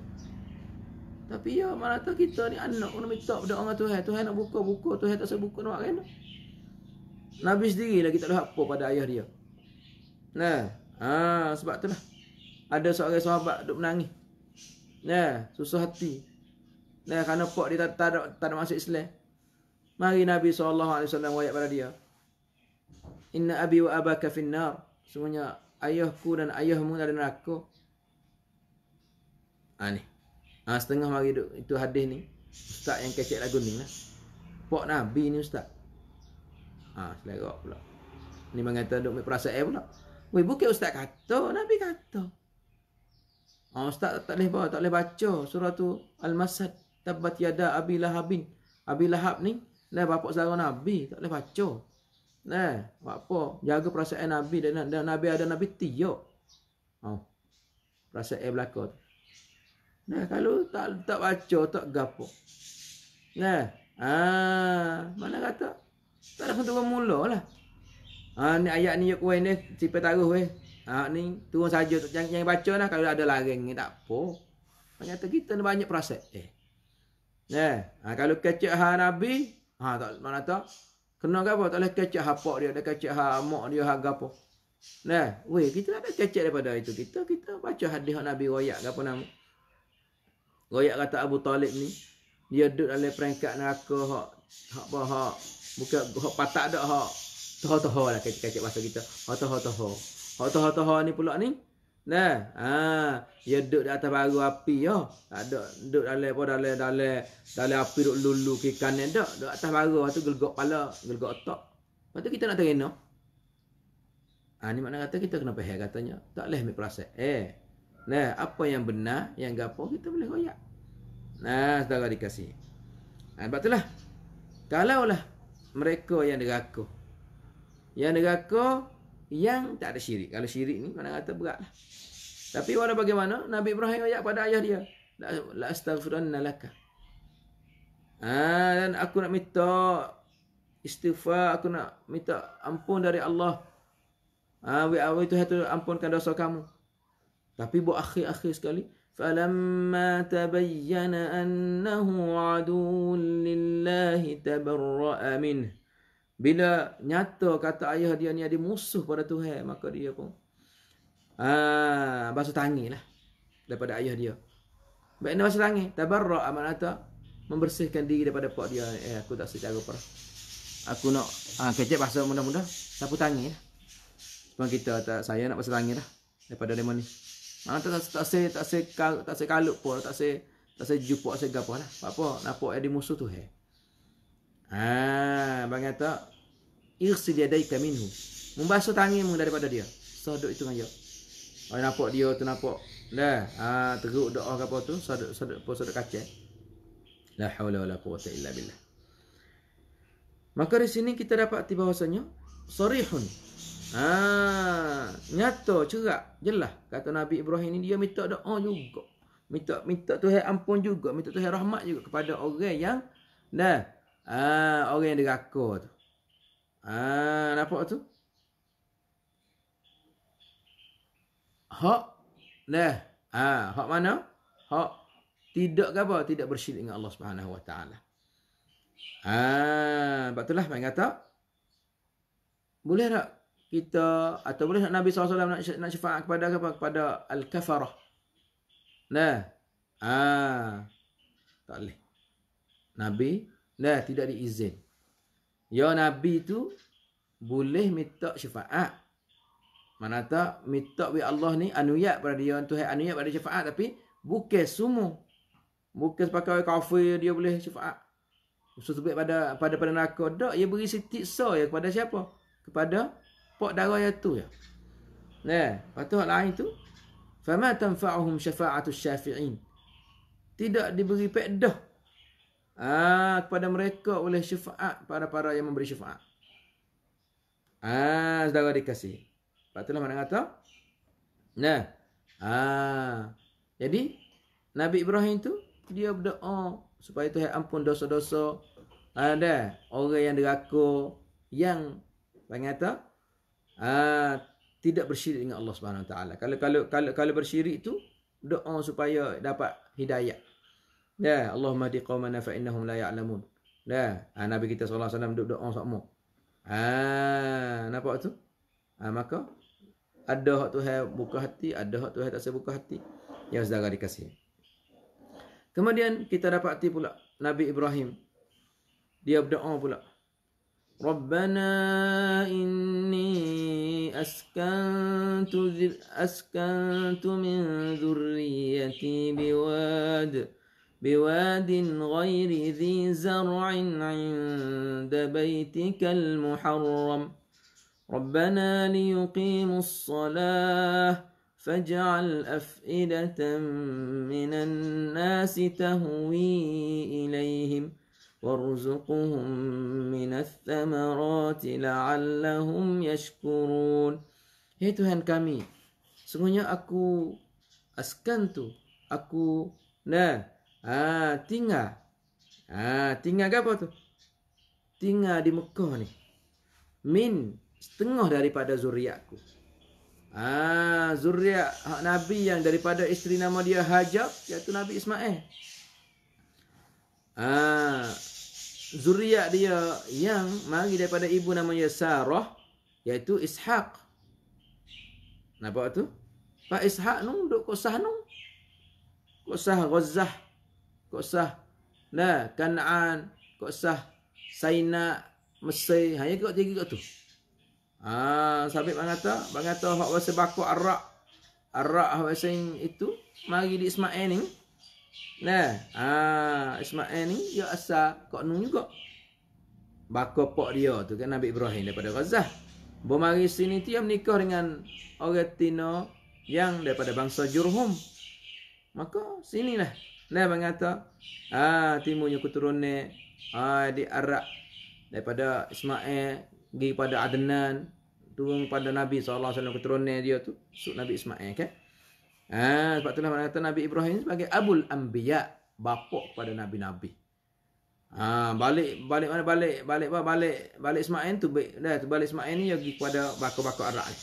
S1: Tapi ya mana tahu kita ni anak Kena minta pada orang Tuhan Tuhan nak buka-buka Tuhan tak sebuka nak kan Nabi sendiri lagi tak ada apa pada ayah dia Nah, ha, Sebab tu lah Ada seorang sahabat duduk menangis Nah, susah hati Nah, kerana pak dia tak, tak, ada masuk Islam Mari Nabi SAW wayak pada dia. Inna abi wa abaka finnar. Semuanya ayahku dan ayahmu dari neraka. Ha ni. Ha, setengah mari duk. Itu hadis ni. Ustaz yang kecil lagu ni lah. Pak Nabi ni Ustaz. Ha ah, selera pula. Ni mengata duk ambil perasaan pula. Weh bukit Ustaz kata. Nabi kata. Ha, Ustaz tak, tak boleh tak boleh baca surah tu Al-Masad Tabbat yada Abi Lahabin Abi Lahab ni Nah, bapak saudara Nabi tak boleh baca. Nah, apa? Jaga perasaan Nabi dan, Nabi ada Nabi tiok. Oh. Perasaan belaka tu. Nah, kalau tak tak baca, tak gapo. Nah, ah, ha. mana kata? Tak ada sentuh mula lah. Ah, ni ayat ni yok wei ni, tipe taruh wei. Ah, ni turun saja yang yang baca lah kalau ada lareng ni tak apo. Ternyata kita ni banyak perasaan. Eh. Nah, ah, kalau kecek ha Nabi, Ha tak mana tak? Kena ke apa? Tak boleh kecek hapak dia, dia kecek ha mak dia harga apa. Nah, weh kita ada kecek daripada itu. Kita kita baca hadis Nabi royak apa nama? Royak kata Abu Talib ni, dia duduk dalam peringkat neraka hak hak apa hak. Bukan hak patak dak hak. Toho-toho lah kecek-kecek bahasa kita. Hak toho-toho. Hak toho-toho ni pula ni, Nah, ha, ya duduk di atas baru api yo. Tak ha, ada duduk dalam apa dalam dalam dalam api duduk lulu ke kanan dak. Duduk atas baru tu gelgok kepala, gelgok otak. Lepas kita nak terena. Ha, ni makna kata kita kena faham katanya. Tak eh, leh ambil perasaan. Eh. Nah, apa yang benar, yang gapo kita boleh koyak. Nah, ha, saudara dikasih. Ha, sebab itulah. Kalaulah mereka yang neraka. Yang neraka yang tak ada syirik. Kalau syirik ni mana kata berat. Tapi wala bagaimana Nabi Ibrahim ayat pada ayah dia, la astaghfirunna laka. Ha, dan aku nak minta istighfar, aku nak minta ampun dari Allah. Ah ha, we are to have to ampunkan dosa kamu. Tapi buat akhir-akhir sekali, فَلَمَّا tabayyana أَنَّهُ عَدُوٌّ لِلَّهِ تَبَرَّأَ minhu bila nyata kata ayah dia ni ada musuh pada Tuhan, maka dia pun ah basuh tangi lah daripada ayah dia. Baik nak basuh tangi, tabarra amanata membersihkan diri daripada pak dia. Eh aku tak secara per. Aku nak ah kecek bahasa mudah-mudah sapu tangan. Lah. Sebab kita tak saya nak basuh tangan lah daripada demon ni. Mana ah, tak tak se tak se tak se kalut pun, tak se tak se jumpa segapalah. Apa nak nampak ada musuh tu Eh. Ha, abang kata irsil yadayka minhu. Membasuh tanganmu daripada dia. So itu dengan dia. Oh nampak dia tu nampak. Dah. Ha, teruk doa ke apa tu? Sadak sadak apa sadak kacang. La haula wala quwata illa billah. Maka di sini kita dapat tiba bahasanya sarihun. Ha, nyata cerak jelas kata Nabi Ibrahim ini dia minta doa juga. Minta minta Tuhan ampun juga, minta Tuhan rahmat juga kepada orang yang dah Haa, ah, orang yang dirakor tu. Haa, ah, nampak tu? Hak. Dah. Haa, ah, hak mana? Hak. Tidak ke apa? Tidak bersyirik dengan Allah Subhanahu SWT. Haa, sebab lah main kata. Boleh tak kita, atau boleh tak Nabi SAW nak, nak syafaat kepada apa? Kepada Al-Kafarah. Dah. Haa. Tak boleh. Nabi lah tidak diizin. Ya Nabi tu boleh minta syafaat. Mana tak minta bi Allah ni anuyat pada dia tu hai anuyat pada syafaat tapi bukan semua. Bukan sepakai kafir dia boleh syafaat. Usus sebut pada pada pada neraka dak dia beri sitik so ya kepada siapa? Kepada pok darah yang tu ya. Nah, patut hak lain tu. Fama tanfa'uhum syafa'atu syafi'in. Tidak diberi pedah Ah kepada mereka oleh syafaat para para yang memberi syafaat. Ah sudah saudara dikasih. Patutlah mana kata? Nah. Ah. Jadi Nabi Ibrahim tu dia berdoa supaya Tuhan ampun dosa-dosa ada ah, orang yang deraka yang ternyata ah tidak bersyirik dengan Allah Subhanahu Wa Taala. Kalau kalau kalau kalau bersyirik tu doa supaya dapat hidayah. Ya, Allahumma di qaumana fa innahum la ya'lamun. Ya, ha, Nabi kita sallallahu alaihi wasallam duduk doa sama. Ha, nampak tu? Ha, maka ada hak Tuhan buka hati, ada hak Tuhan tak saya buka hati. Ya saudara dikasih. Kemudian kita dapat dapati pula Nabi Ibrahim dia berdoa pula. Rabbana inni askantu askantu min dhurriyyati biwadi بواد غير ذي زرع عند بيتك المحرم ربنا ليقيموا الصلاة فاجعل أفئدة من الناس تهوي إليهم وارزقهم من الثمرات لعلهم يشكرون Hei Tuhan kami, sungguhnya aku askantu, aku nah Ah, ha, tinggal. Ah, ha, tinggal ke apa tu? Tinggal di Mekah ni. Min setengah daripada zuriatku. Ah, ha, zuriat hak Nabi yang daripada isteri nama dia Hajar, iaitu Nabi Ismail. Ah, ha, zuriat dia yang mari daripada ibu namanya Sarah, iaitu Ishaq. Nampak tu? Pak Ishaq nung duk kosah nung. Kosah Ghazzah. Kosah, sah lah kanaan kok sah saina mesir hanya kok tiga kok tu ah sabit bangata bangata hak bahasa bako arak arak bahasa itu mari di ismail ni nah ah ismail ni ya asal kok nun juga bako pok dia tu kan nabi ibrahim daripada ghazah Bermari sini dia menikah dengan orang Tino yang daripada bangsa Jurhum. Maka sinilah lain kata, ah timunya keturunan ah di Arab daripada Ismail pergi pada Adnan turun pada Nabi SAW alaihi wasallam keturunan dia tu sub Nabi Ismail kan. Ah sebab itulah mana kata Nabi Ibrahim sebagai abul anbiya bapa kepada nabi-nabi. Ah balik balik mana balik balik apa balik balik Ismail tu dah tu balik Ismail ni pergi kepada bako-bako Arab. Ni.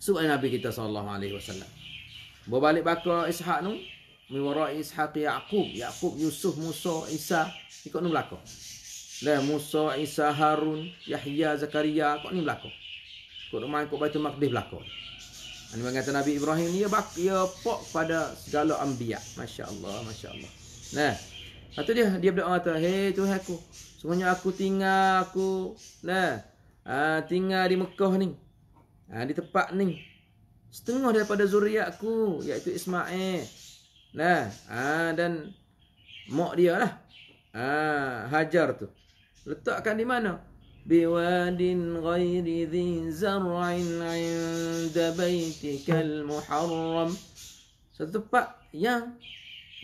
S1: Sub Nabi kita saw. alaihi wasallam. Berbalik bako Ishak tu Min warai Ishaq Ya'qub Ya'qub Yusuf Musa Isa Ikut ni berlaku Dan lah, Musa Isa Harun Yahya Zakaria Ikut ni berlaku Ikut rumah ikut Baitul Maqdis berlaku Ini kata Nabi Ibrahim Ia bak Ia pok pada segala ambiak Masya Allah Masya Allah Nah Lepas dia Dia berdoa kata Hei tu aku Semuanya aku tinggal aku Nah uh, Tinggal di Mekah ni uh, Di tempat ni Setengah daripada zuriatku Iaitu Ismail Nah, ha, dan mak dia lah. Ha, hajar tu. Letakkan di mana? Biwadin ghairi zi zar'in inda baytikal muharram. Satu tempat yang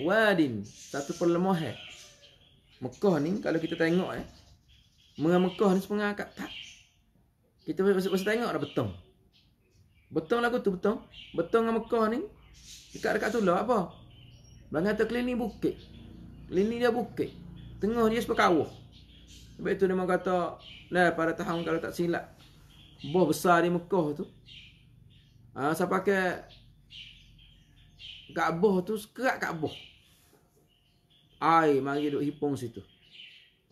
S1: wadin. Satu perlemahan. Eh. Mekah ni kalau kita tengok eh. Mengah Mekah ni sepengah akad. Tak. Kita pasal-pasal tengok dah betong. Betong lah tu betong. Betong dengan Mekah ni. Dekat-dekat tu lah apa? Orang kata klinik bukit. Klinik dia bukit. Tengah dia sepekawah. Sebab itu dia memang kata, nah, pada tahun kalau tak silap, boh besar di Mekah tu, ha, ah, saya pakai kak boh tu, sekerat boh. Ay, mari duduk hipung situ.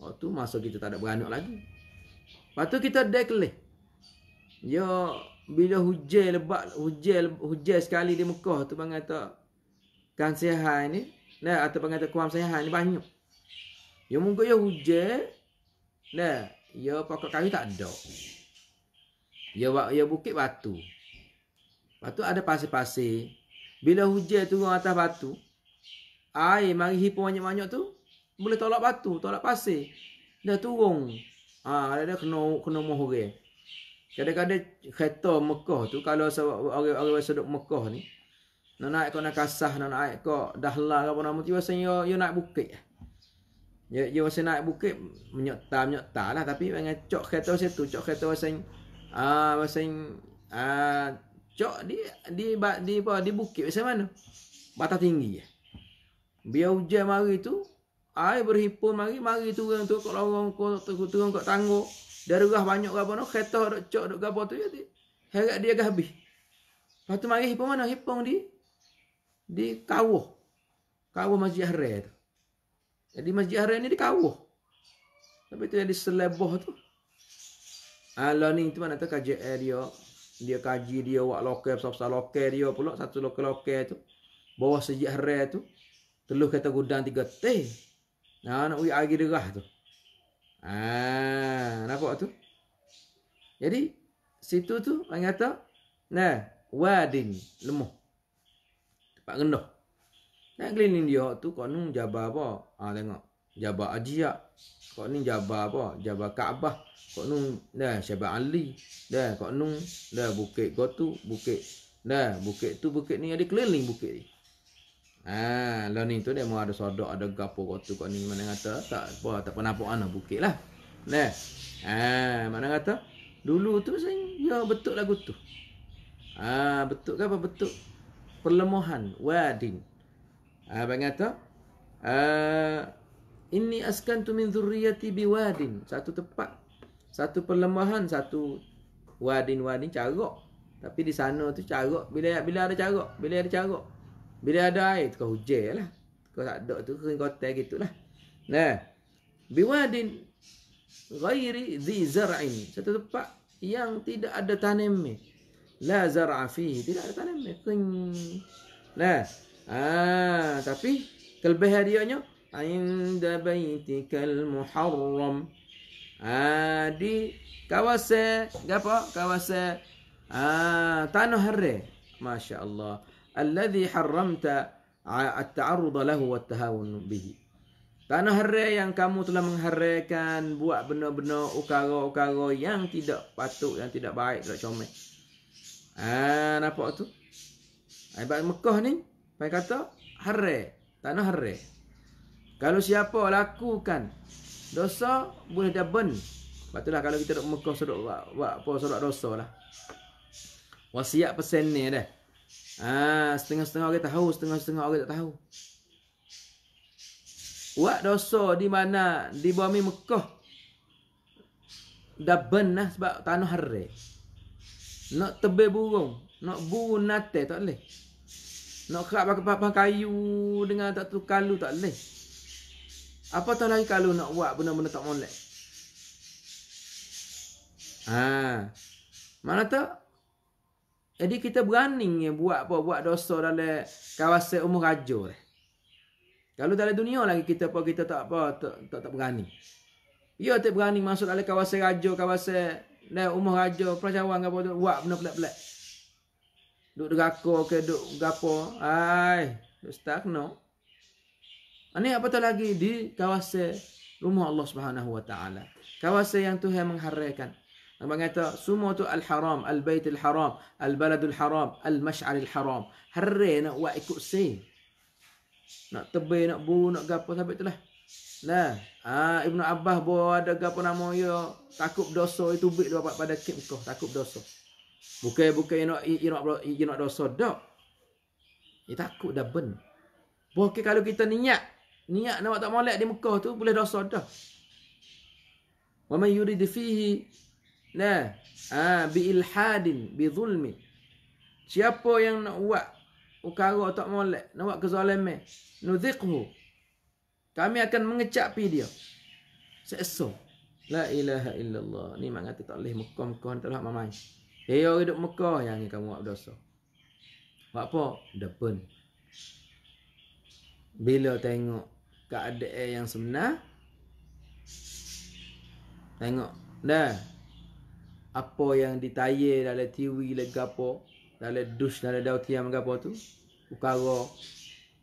S1: Oh tu masa kita tak ada beranak lagi. Lepas tu kita leh. Ya, bila hujan lebat, hujan hujan sekali di Mekah tu bang kata kan sihai ni nah atau pengata kuam sihai ni banyak ya mungkin ya hujan nah ya pokok kayu tak ada ya ya bukit batu batu ada pasir-pasir bila hujan turun atas batu air mari hipo banyak-banyak tu boleh tolak batu tolak pasir dah turun ha ada dah kena kena mohore Kadang-kadang kereta Mekah tu kalau orang-orang sedok Mekah ni nak naik kau nak kasah, nak naik kau dah lah apa nama tu. Biasanya you, you naik bukit. You, you masa naik bukit, menyokta-menyokta lah. Tapi dengan cok kereta macam tu. Cok kereta macam... Haa, uh, macam... Haa... Uh, cok di, di, di, di, apa, di bukit macam mana? Batas tinggi je. Biar hujan mari tu, air berhimpun mari, mari turun tu. Kau lorong, kau turun kau tangguh. Darurah banyak apa no kereta dok cok dok gapo tu ya dia. Herat dia gah habis. Lepas tu mari hipong mana? hipung di di kawuh. Kawuh Masjid Ahre tu. Jadi Masjid Ahre ni di kawuh. Tapi tu yang di selebah tu. Alah ah, ni tu mana tu kaji eh, dia. Dia kaji dia wak lokal, pasal-pasal lokal dia pula. Satu lokal-lokal tu. Bawah Masjid Ahre tu. Teluh kata gudang tiga teh. Nah, nak ui air derah tu. Ah, nampak tu? Jadi, situ tu orang kata, nah, wadin, lemah pak rendah. Nak keliling dia tu kau nung jabar apa? Ha tengok. Jabar Ajiyah. Kau ni jabar apa? Jabar Kaabah. Kau nung dah Syabat Ali. Dah kau nung dah bukit kau tu, bukit. Dah bukit tu bukit ni ada keliling bukit ni. Ha, lah ni tu dia mau ada sodok, ada gapo kau tu kau ni mana kata tak apa, tak pernah nampak anak bukit lah. Dah. Ha, mana kata? Dulu tu saya ya betul lagu tu. Ah ha, betul ke apa betul? Perlemahan wadin. Ah, apa yang kata? Ah, Ini askan tu min zurriyati biwadin. Satu tempat. Satu perlemahan, satu wadin-wadin carok. Tapi di sana tu carok. Bila bila ada carok, bila ada carok. Bila ada air, tu kau hujir lah. Kau tak ada tu, kering kotak gitu lah. Nah. Biwadin ghairi zi zara'in. Satu tempat yang tidak ada tanam la zar'a fihi tidak ada tanam dia eh. kering nah ah tapi kelebih hadiahnya inda baitikal muharram ah di kawasan gapo kawasan ah tanah harre masyaallah alladhi harramta ah, at-ta'arrud lahu wa at-tahawun bihi tanah harre yang kamu telah mengharamkan buat benda-benda ukara-ukara yang tidak patut yang tidak baik tidak comel Ah nampak tu? Ibarat ah, Mekah ni, pai kata harre, tanah harre. Kalau siapa lakukan dosa boleh dia ben. Patutlah kalau kita duk Mekah sedok buat apa sedok dosa lah. Wasiat pesen ni dah. Ah setengah-setengah orang tahu, setengah-setengah orang tak tahu. Buat dosa di mana? Di bumi Mekah. Dah ben lah sebab tanah harre. Nak tebe burung, nak buru natal tak boleh. Nak kerap pakai papan kayu dengan tak tu kalu tak boleh. Apa tahu lagi kalau nak buat benda-benda tak molek. Ha. Mana tak? Jadi kita berani buat apa buat dosa dalam kawasan umur raja. Eh. Kalau dalam dunia lagi kita apa kita tak apa tak tak, tak berani. Ya tak berani masuk dalam kawasan raja, kawasan Lai rumah raja, perancawan apa tu, buat benda pelat-pelat. Duk dergakor ke, duk gapo. Hai, ustaz Ani apa apatah lagi di kawasan rumah Allah Subhanahu Wa Taala. Kawasan yang Tuhan mengharakan. Abang kata, semua tu al-haram, al-bayt al-haram, al-baladul al haram, al bait al haram al baladul al-haram. Harai wa buat ikut say. Nak tebay, nak bu, nak gapo, sampai itulah. lah. Nah, ah ha, Ibnu Abbas bawa ada gapo nama yo takut dosa itu buat dapat pada kip kau takut dosa. Bukan bukan you nak know, you nak know, dosa dak. Dia takut dah ben. Bukan kalau kita niat niat nak tak molek di Mekah tu boleh dosa dah. Wa man yurid fihi nah ah bi ilhadin bi zulmi. Siapa yang nak buat perkara tak molek, nak buat kezaliman, nuziqhu kami akan mengecapi dia. Seso. La ilaha illallah. Ni mak kata tak boleh Mekah Mekah tak lah mamai. Hei orang duduk Mekah yang kamu buat dosa. Buat apa? Depan. Bila tengok keadaan yang sebenar tengok dah apa yang ditaya dalam TV le gapo dalam dus dalam dau tiang gapo tu ukara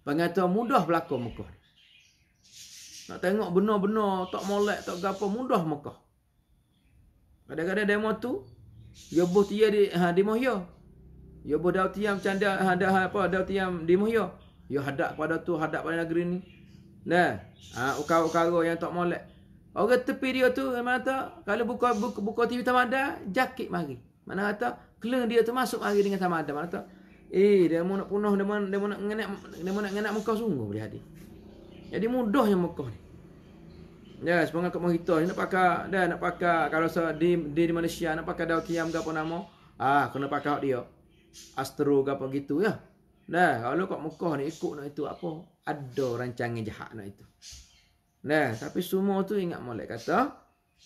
S1: pengata mudah berlaku Mekah nak tengok benar-benar tak molek, tak gapo mudah Mekah. Kadang-kadang demo tu dia boh dia di ha di Mohyo. Dia boh dau tiam macam ha dah ha, apa dau tiam di Mohyo. Dia hadap pada tu hadap pada negeri ni. Nah, ha ukar-ukara yang tak molek. Orang tepi dia tu mana tak? kalau buka buka, buka TV tamada jakit mari. Mana kata kelang dia tu masuk mari dengan tamada mana tak? Eh, dia mau nak punah, dia mau nak ngenak, dia mau nak ngenak muka sungguh boleh hadir. Jadi mudahnya Mekah ni. Ya, yes, sepengah kat Mahita nak pakai dah nak pakai kalau so, di, di di Malaysia nak pakai daun kiam ke apa nama. Ah, kena pakai dia. Astro ke apa gitu ya. Dah kalau kat Mekah ni ikut nak itu apa? Ada rancangan jahat nak itu. Nah, tapi semua tu ingat molek kata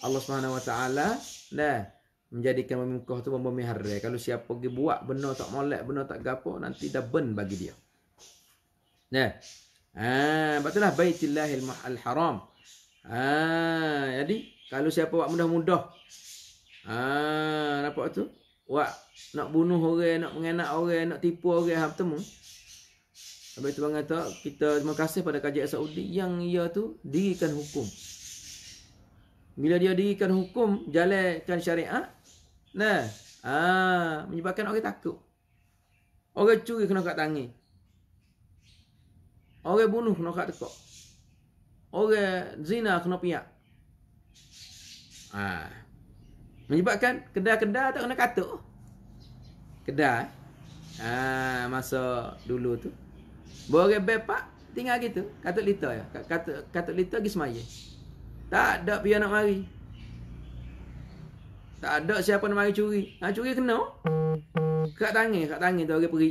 S1: Allah Subhanahu Wa Taala nah menjadikan bumi tu bumi hari. Kalau siapa pergi buat benda tak molek, benda tak gapo nanti dah ben bagi dia. Nah. Ah, ha, betulah Baitillahil Haram. Ah, ha, jadi kalau siapa buat mudah-mudah. Ah, nampak tu? Buat nak bunuh orang, nak menganak orang, nak tipu orang hang temu. Habis tu bang kata, kita terima kasih pada kajian Saudi yang ia tu dirikan hukum. Bila dia dirikan hukum, jalankan syariah. Nah, ah, menyebabkan orang takut. Orang curi kena kat tangan. Orang bunuh kena kat tekak. Orang zina kena piak. Ah. Menyebabkan kedai-kedai tak kena katuk. Kedai. Ah ha. masa dulu tu. boleh bepak tinggal gitu, katuk lita ya. Katuk katuk lita pergi semaya. Tak ada pian nak mari. Tak ada siapa nak mari curi. Ha, curi kena. Kat tangan, kat tangan tu orang pergi.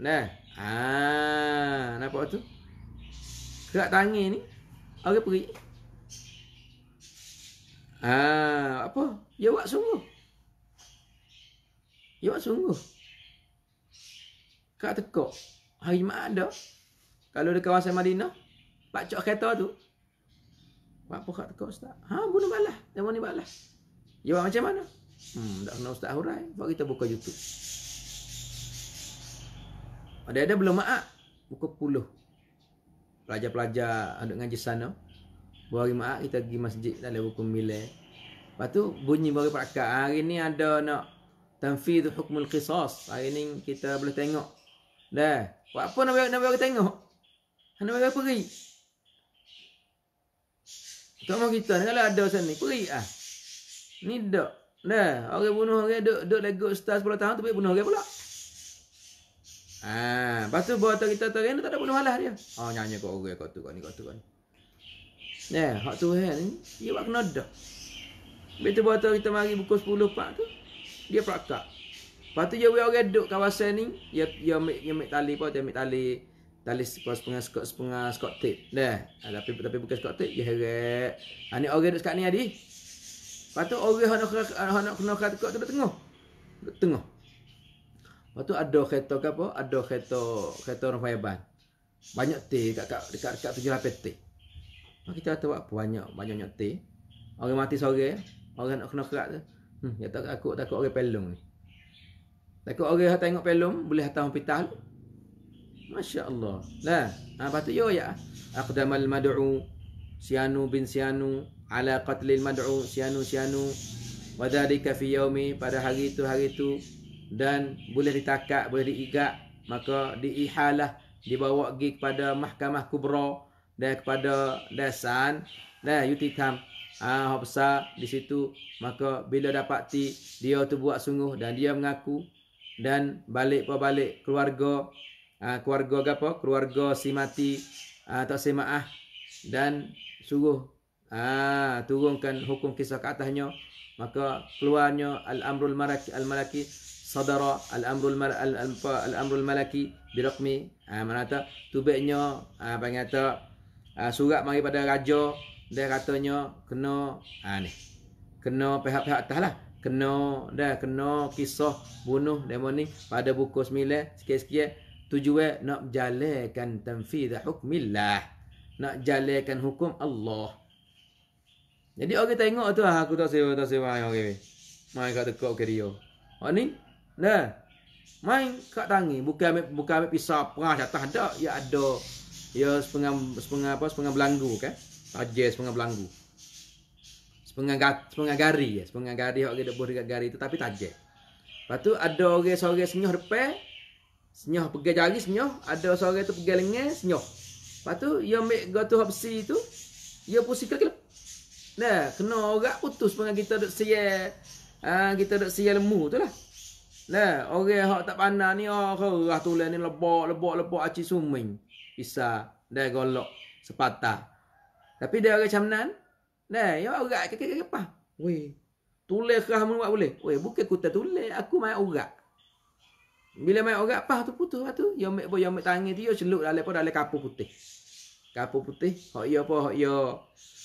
S1: Nah. Ha, nampak tu? Gerak tangan ni. Orang okay, pergi. Ha, apa? Ya buat sungguh. Ya buat sungguh. Kak tekok. Hari mak ada. Kalau dekat kawasan Madinah, pak cok kereta tu. Pak pokak tekok ustaz. Ha, bunuh balas. Dia ni balas. Ya buat macam mana? Hmm, tak kena ustaz hurai. Buat kita buka YouTube. Ada ada belum maaf buku puluh Pelajar-pelajar Aduk ngaji sana Buari maaf Kita pergi masjid Dalam buku mila Lepas Bunyi bagi perakat Hari ni ada nak Tanfidh hukmul qisas Hari ni kita boleh tengok Dah Buat apa nak buari, nak buari tengok Nak buari pergi Tak mau kita nak ada sana Pergi ah. Ni dah Dah Orang bunuh orang Duk, duk lagu ustaz 10 tahun boleh bunuh orang pula Ah, lepas tu buat kita tu kan tak ada bunuh halah dia. Ha oh, nyanyi kat orang kat tu kat ni kat tu kat ni. Ya, hak tu kan ni dia buat kena dah. Betul buat kita mari buku 10 pak tu. Dia prakak. Lepas tu dia buat orang duduk kawasan ni, dia dia ambil ambil tali pun, dia ambil tali tali sepas sepengah skot sepengah skot tip. Dah. Ha, tapi tapi bukan skot tip, dia heret. Ha ni orang duduk sekat ni adi. Lepas tu orang hak nak hak nak kena kat tu tengah. Tengah. Lepas tu ada kereta ke apa? Ada kereta kereta orang Faiban. Banyak teh kat kat dekat dekat tujuh lapis teh. Lepas kita kata apa? Banyak banyak banyak teh. Orang mati sore, eh. orang nak kena kerak tu. Hmm, ya tak aku takut orang pelung ni. Takut orang hat tengok pelung boleh hantar hospital. Masya-Allah. Nah, ha patut yo ya. Aqdamal mad'u Sianu bin Sianu ala qatlil mad'u Sianu Sianu wa dhalika fi yaumi pada hari itu hari itu dan boleh ditakat, boleh diigat, maka diihalah dibawa pergi kepada mahkamah kubra dan kepada dasan, dan yutitam ah besar di situ maka bila dapat dapati dia tu buat sungguh dan dia mengaku dan balik pa balik keluarga ah keluarga apa keluarga si mati atau ah, si maah dan suruh ah turunkan hukum kisah ke atasnya maka keluarnya al amrul maraki al maraki sadara al-amrul al-amrul malaki birqmi ah manata tubeknya ah pangata surat mari pada raja dia katanya kena ah ni kena pihak-pihak atas lah kena dah kena kisah bunuh demon ni pada buku 9 sikit-sikit tujuan nak jalankan tanfidha hukmillah nak jalankan hukum Allah jadi orang tengok tu lah, aku tak sewa tak sewa ni mai kat dekat ke dia ni Nah. Main kat tangi bukan ambil, bukan ambil pisau perah jatah dak ya ada ya sepengah sepengah apa sepengah belanggu kan. Eh? Tajer sepengah belanggu. Sepengah ga, sepengah gari ya, sepengah gari hok gede dekat gari tu tapi tajer. Lepas tu ada orang sore senyuh depan Senyuh pegang jari senyuh Ada sore tu pegang lengan senyuh Lepas tu Dia ambil gatu hap si tu Dia pusing ke kelep Nah Kena orang putus Pengen kita duduk siya uh, ah, Kita duduk siya lemu tu lah Le, lah, orang hak tak pandai ni oh kerah tulen ni lebok lebok lebok aci suming. Bisa dah golok sepatah. Tapi dia orang macam nan? Le, yo ya urat ke ke apa? Wei. Tulen kerah mun buat boleh. Wei, bukan ku tak tulen, aku mai urat. Bila mai urat pah tu putus tu, yo mek boyo mek tangi tu yo ya celuk dalam apa dalam kapur putih. Kapur putih, hak yo ya apa hak yo.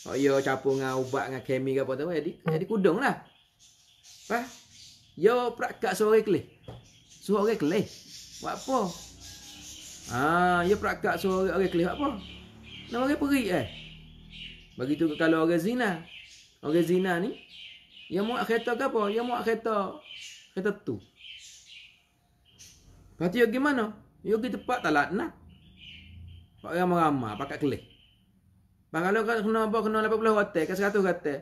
S1: Hak yo capung dengan ubat dengan kemi ke apa tu, jadi jadi kudung lah. Pah? Yo prakak sore kelih. Sore kelih. Buat apa? Ha, yo prakak sore orang kelih buat apa? Nak orang perik eh. Begitu kalau orang zina. Orang zina ni dia mau kereta ke apa? Dia mau kereta kereta tu. Berarti yo gimana? Yo kita tempat talak nak. Pak orang meramah pakak kelih. Bang kalau kena apa kena 80 hotel ke 100 hotel.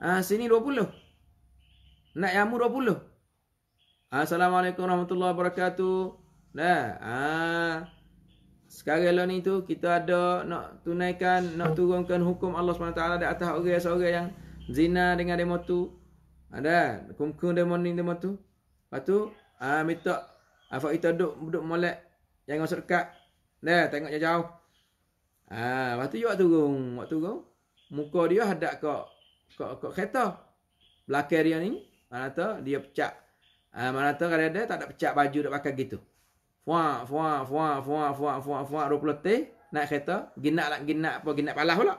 S1: Ah ha, sini 20. Nak yang amur 20. Assalamualaikum warahmatullahi wabarakatuh. Nah, ha. Sekarang lah ni tu kita ada nak tunaikan, nak turunkan hukum Allah SWT di atas orang-orang yang zina dengan demo tu. Ada ha, kumkum demo ni demo tu. Lepas tu, ha, minta afak ha, kita duduk, duduk molek yang masuk dekat. Nah, tengok jauh. Ah, Ha, lepas tu juga turun, waktu turun. Muka dia hadap kat kat kereta. Belakang dia ni, mana tu dia pecah ah, Ha, mana tu kalau ada tak ada pecah baju nak pakai gitu. Fua fua fua fua fua fua fua 20 teh nak kereta, ginak nak lah, ginak apa ginak palah pula.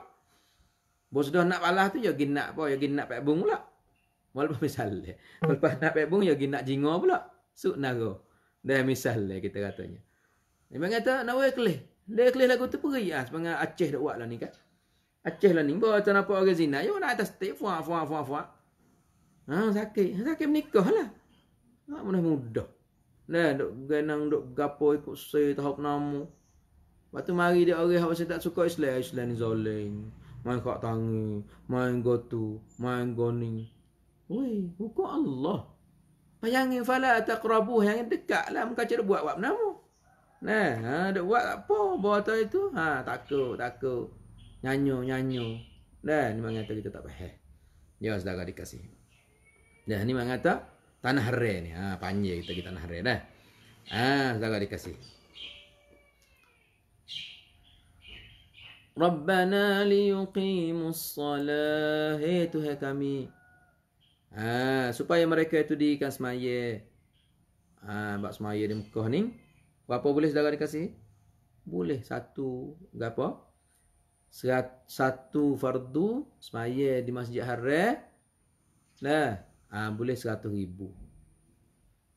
S1: Bos dah nak palah tu ya ginak apa ya ginak pak bung pula. Walaupun misalnya, Walaupun nak pak bung ya ginak jingo pula. Suk naga. Dah misalnya kita katanya. Dia kata nak wei kelih. Dia kelih lagu tu pergi ah sebenarnya Aceh dak buat lah ni kan. Aceh lah ni. Bawa macam apa orang zina. Ya nak atas tepuk. fua fua fua fuak. Ha sakit. Ha sakit menikah lah. Ha mudah mudah. Dah duk genang duk gapo ikut se tahap nama. Lepas mari dia orang hak tak suka Islam, Islam ni zalim. Main kak tangi, main go tu, main goni. Oi, hukum Allah. Payangi fala taqrabu yang dekatlah muka cerbuat buat buat nama. Nah, ha duk buat apa bawa itu? Ha takut, takut. Nyanyo, nyanyo. Dan memang kita tak faham. Ya, sedara dikasih. Dah ni memang kata tanah rare ni. Ha panjang kita pergi tanah rare dah. Ah ha, sudah dikasih. Rabbana liyuqimus salah. Hei Tuhan kami. Ha, supaya mereka itu diikan semaya. Ha, ah, buat semaya di Mekah ni. Berapa boleh saudara dikasih? Boleh satu. Berapa? satu fardu semaya di Masjid Harre. Nah ha, boleh seratus ribu.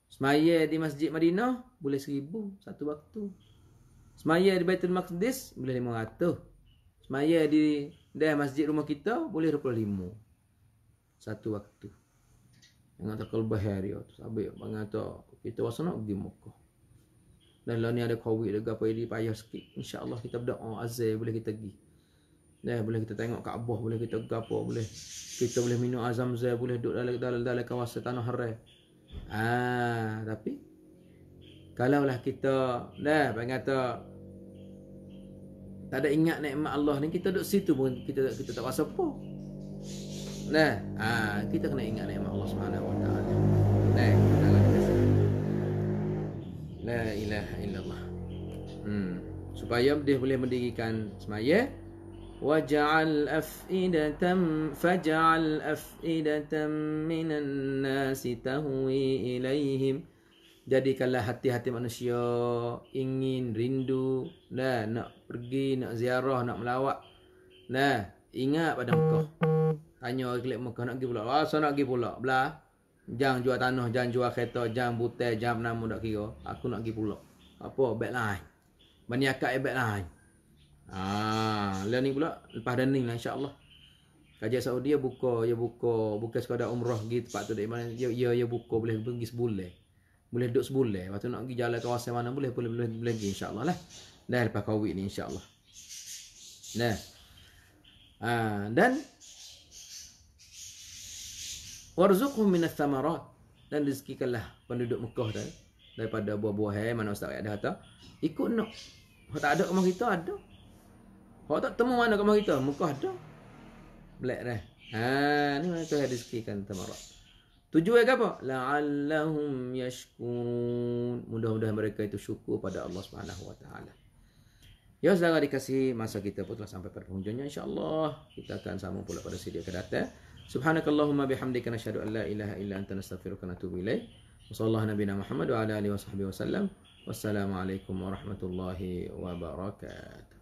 S1: Semaya di Masjid Madinah, boleh seribu satu waktu. Semaya di Baitul Maqdis, boleh lima ratus. Semaya di daerah masjid rumah kita, boleh dua puluh lima. Satu waktu. Jangan tak kalau bahari, oh, sabit. Jangan tak kita rasa nak pergi Mekah. Dan lah ni ada kawit, ada apa ini, payah sikit. InsyaAllah kita berdoa, azir boleh kita pergi. Eh, boleh kita tengok Kaabah, boleh kita gapo, boleh. Kita boleh minum azam zai, boleh duduk dalam dalam dalam kawasan tanah haram. Ha, tapi kalau lah kita dah pengata tak ada ingat nikmat Allah ni kita duduk situ pun kita kita tak rasa apa. Nah, ha, kita kena ingat nikmat Allah Subhanahu Wa Taala. Nah, la ilaha illallah. Hmm, supaya dia boleh mendirikan semaya. واجعل أفئدة فاجعل أفئدة من الناس تهوي Jadi kalau hati-hati manusia ingin, rindu, nah, nak pergi, nak ziarah, nak melawat. Nah, ingat pada muka. Tanya orang kelip muka, nak pergi pula. Ah, Sana nak pergi pula. Belah. Jangan jual tanah, jangan jual kereta, jangan butir, jam nama nak kira. Aku nak pergi pula. Apa? Backline. Baniakak yang backline. Ah, lain ni pula lepas dan ni lah insya-Allah. Kajian Saudi dia buka, dia buka bukan sekadar umrah pergi tempat tu dekat mana dia dia, dia buka boleh pergi sebulan. Boleh duduk sebulan. Lepas tu nak pergi jalan kawasan mana boleh boleh boleh, boleh pergi insya-Allah lah. Dah lepas Covid ni insya-Allah. Nah. Ah, dan warzuqhum min ath-thamarat dan rezekikanlah penduduk Mekah tadi daripada buah-buahan mana ustaz dah kata ikut nak. Kalau tak ada rumah kita ada kau tak temu mana kat kita? Mekah tu, Black dah. Ha, ni mana tu hadis kan tamarat. Tujuan apa? La'allahum yashkurun. Mudah-mudahan mereka itu syukur pada Allah Subhanahu wa taala. Ya, sedang dikasih masa kita pun telah sampai pada penghujungnya insya-Allah. Kita akan sambung pula pada sidia kedatang. Subhanakallahumma bihamdika nasyhadu an la ilaha illa anta nastaghfiruka wa natubu ilaik. Wassallallahu nabiyana Muhammad wa ala alihi wa sahbihi wasallam. Wassalamualaikum warahmatullahi wabarakatuh.